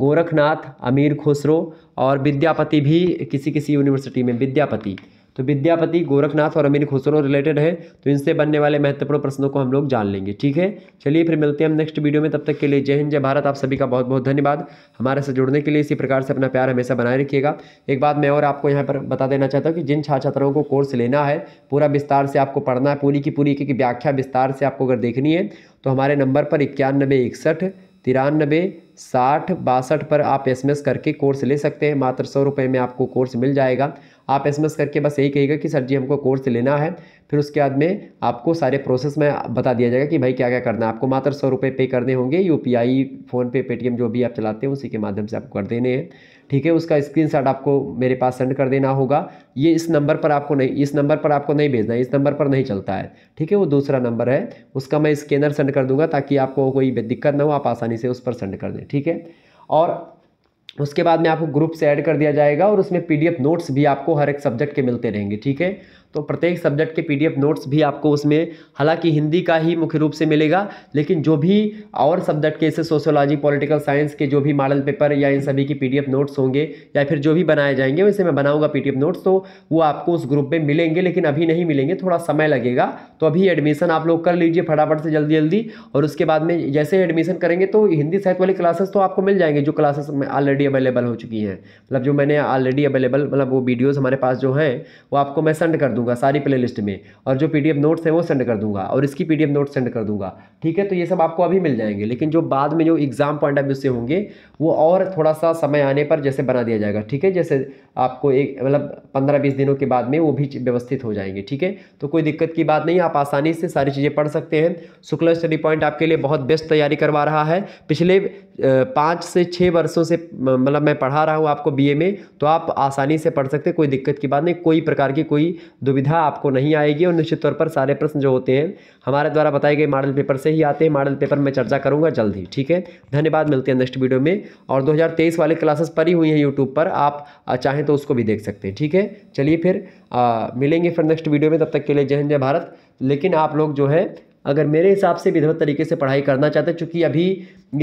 गोरखनाथ अमीर खुसरो और विद्यापति भी किसी किसी यूनिवर्सिटी में विद्यापति तो विद्यापति गोरखनाथ और अमीर खुसरो रिलेटेड है तो इनसे बनने वाले महत्वपूर्ण प्रश्नों को हम लोग जान लेंगे ठीक है चलिए फिर मिलते हैं हम नेक्स्ट वीडियो में तब तक के लिए जय हिंद जय भारत आप सभी का बहुत बहुत धन्यवाद हमारे से जुड़ने के लिए इसी प्रकार से अपना प्यार हमेशा बनाए रखिएगा एक बात मैं और आपको यहाँ पर बता देना चाहता हूँ कि जिन छात्र छात्राओं को कोर्स लेना है पूरा विस्तार से आपको पढ़ना है पूरी की पूरी की व्याख्या विस्तार से आपको अगर देखनी है तो हमारे नंबर पर इक्यानबे इकसठ तिरानबे साठ बासठ पर आप एसएमएस करके कोर्स ले सकते हैं मात्र सौ रुपये में आपको कोर्स मिल जाएगा आप एस करके बस यही कहेगा कि सर जी हमको कोर्स लेना है फिर उसके बाद में आपको सारे प्रोसेस में बता दिया जाएगा कि भाई क्या क्या करना है आपको मात्र सौ रुपये पे करने होंगे U P I PhonePe Paytm जो भी आप चलाते हैं उसी के माध्यम से आपको कर देने हैं ठीक है उसका शॉट आपको मेरे पास सेंड कर देना होगा ये इस नंबर पर आपको नहीं इस नंबर पर आपको नहीं भेजना है इस नंबर पर नहीं चलता है ठीक है वो दूसरा नंबर है उसका मैं स्कैनर सेंड कर दूँगा ताकि आपको कोई दिक्कत ना हो आप आसानी से उस पर सेंड कर दें ठीक है और उसके बाद में आपको ग्रुप से ऐड कर दिया जाएगा और उसमें पीडीएफ नोट्स भी आपको हर एक सब्जेक्ट के मिलते रहेंगे ठीक है तो प्रत्येक सब्जेक्ट के पीडीएफ नोट्स भी आपको उसमें हालांकि हिंदी का ही मुख्य रूप से मिलेगा लेकिन जो भी और सब्जेक्ट के जैसे सोशोलॉजी पॉलिटिकल साइंस के जो भी मॉडल पेपर या इन सभी की पीडीएफ नोट्स होंगे या फिर जो भी बनाए जाएंगे वैसे मैं बनाऊँगा पी नोट्स तो वो आपको उस ग्रुप में मिलेंगे लेकिन अभी नहीं मिलेंगे थोड़ा समय लगेगा तो अभी एडमिशन आप लोग कर लीजिए फटाफट से जल्दी जल्दी और उसके बाद में जैसे एडमिशन करेंगे तो हिंदी साहित्य वाली क्लासेस तो आपको मिल जाएंगे जो क्लासेस ऑलरेडी अवेलेबल हो चुकी हैं मतलब जो मैंने ऑलरेडी अवेलेबल मतलब वो वीडियोज़ हमारे पास जो हैं वो आपको मैं सेंड कर दूँगा दूंगा सारी प्ले में और जो पी नोट्स हैं वो सेंड कर दूंगा और इसकी पी नोट्स सेंड कर दूंगा ठीक है तो ये सब आपको अभी मिल जाएंगे लेकिन जो बाद में जो एग्ज़ाम पॉइंट ऑफ व्यू से होंगे वो और थोड़ा सा समय आने पर जैसे बना दिया जाएगा ठीक है जैसे आपको एक मतलब पंद्रह बीस दिनों के बाद में वो भी व्यवस्थित हो जाएंगे ठीक है तो कोई दिक्कत की बात नहीं आप आसानी से सारी चीज़ें पढ़ सकते हैं शुक्ला स्टडी पॉइंट आपके लिए बहुत बेस्ट तैयारी करवा रहा है पिछले पाँच से छः वर्षों से मतलब मैं पढ़ा रहा हूँ आपको बी में तो आप आसानी से पढ़ सकते कोई दिक्कत की बात नहीं कोई प्रकार की कोई दुविधा आपको नहीं आएगी और निश्चित तौर पर सारे प्रश्न जो होते हैं हमारे द्वारा बताए गए मॉडल पेपर से ही आते हैं मॉडल पेपर में चर्चा करूंगा जल्द ही ठीक है धन्यवाद मिलते हैं नेक्स्ट वीडियो में और दो वाले क्लासेस ही हुई हैं यूट्यूब पर आप चाहें तो उसको भी देख सकते हैं ठीक है चलिए फिर आ, मिलेंगे फिर नेक्स्ट वीडियो में तब तक के लिए जय हिंद जय भारत लेकिन आप लोग जो है अगर मेरे हिसाब से विधिवत तरीके से पढ़ाई करना चाहते हैं चूँकि अभी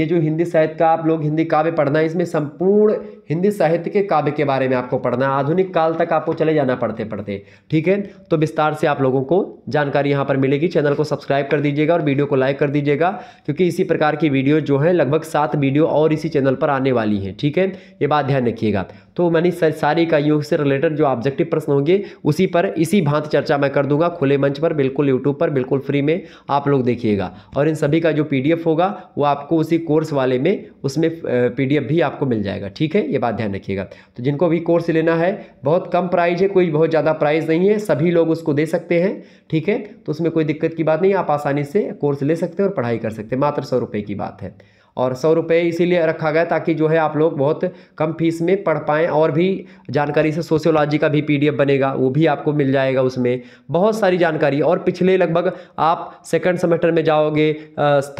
ये जो हिंदी साहित्य का आप लोग हिंदी काव्य पढ़ना है इसमें संपूर्ण हिंदी साहित्य के काव्य के बारे में आपको पढ़ना है आधुनिक काल तक आपको चले जाना पढ़ते पढ़ते ठीक है तो विस्तार से आप लोगों को जानकारी यहाँ पर मिलेगी चैनल को सब्सक्राइब कर दीजिएगा और वीडियो को लाइक कर दीजिएगा क्योंकि इसी प्रकार की वीडियो जो है लगभग सात वीडियो और इसी चैनल पर आने वाली हैं ठीक है ये बात ध्यान रखिएगा तो मैंने सारी इकाइयों से रिलेटेड जो ऑब्जेक्टिव प्रश्न होंगे उसी पर इसी भांत चर्चा मैं कर दूंगा खुले मंच पर बिल्कुल यूट्यूब पर बिल्कुल फ्री में आप लोग देखिएगा और इन सभी का जो पीडीएफ होगा वो आपको उसी कोर्स वाले में उसमें पीडीएफ भी आपको मिल जाएगा ठीक है ये बात ध्यान रखिएगा तो जिनको भी कोर्स लेना है बहुत कम प्राइज़ है कोई बहुत ज़्यादा प्राइज़ नहीं है सभी लोग उसको दे सकते हैं ठीक है तो उसमें कोई दिक्कत की बात नहीं आप आसानी से कोर्स ले सकते हैं और पढ़ाई कर सकते हैं मात्र सौ रुपये की बात है और सौ रुपये इसीलिए रखा गया ताकि जो है आप लोग बहुत कम फीस में पढ़ पाएँ और भी जानकारी से सोशियोलॉजी का भी पीडीएफ बनेगा वो भी आपको मिल जाएगा उसमें बहुत सारी जानकारी और पिछले लगभग आप सेकंड सेमेस्टर में जाओगे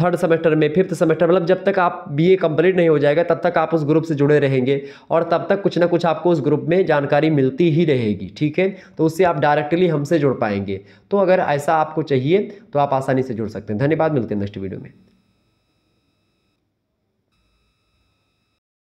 थर्ड सेमेस्टर में फिफ्थ सेमेस्टर मतलब जब तक आप बीए कंप्लीट नहीं हो जाएगा तब तक आप उस ग्रुप से जुड़े रहेंगे और तब तक कुछ ना कुछ आपको उस ग्रुप में जानकारी मिलती ही रहेगी ठीक है तो उससे आप डायरेक्टली हमसे जुड़ पाएंगे तो अगर ऐसा आपको चाहिए तो आप आसानी से जुड़ सकते हैं धन्यवाद मिलते हैं नेक्स्ट वीडियो में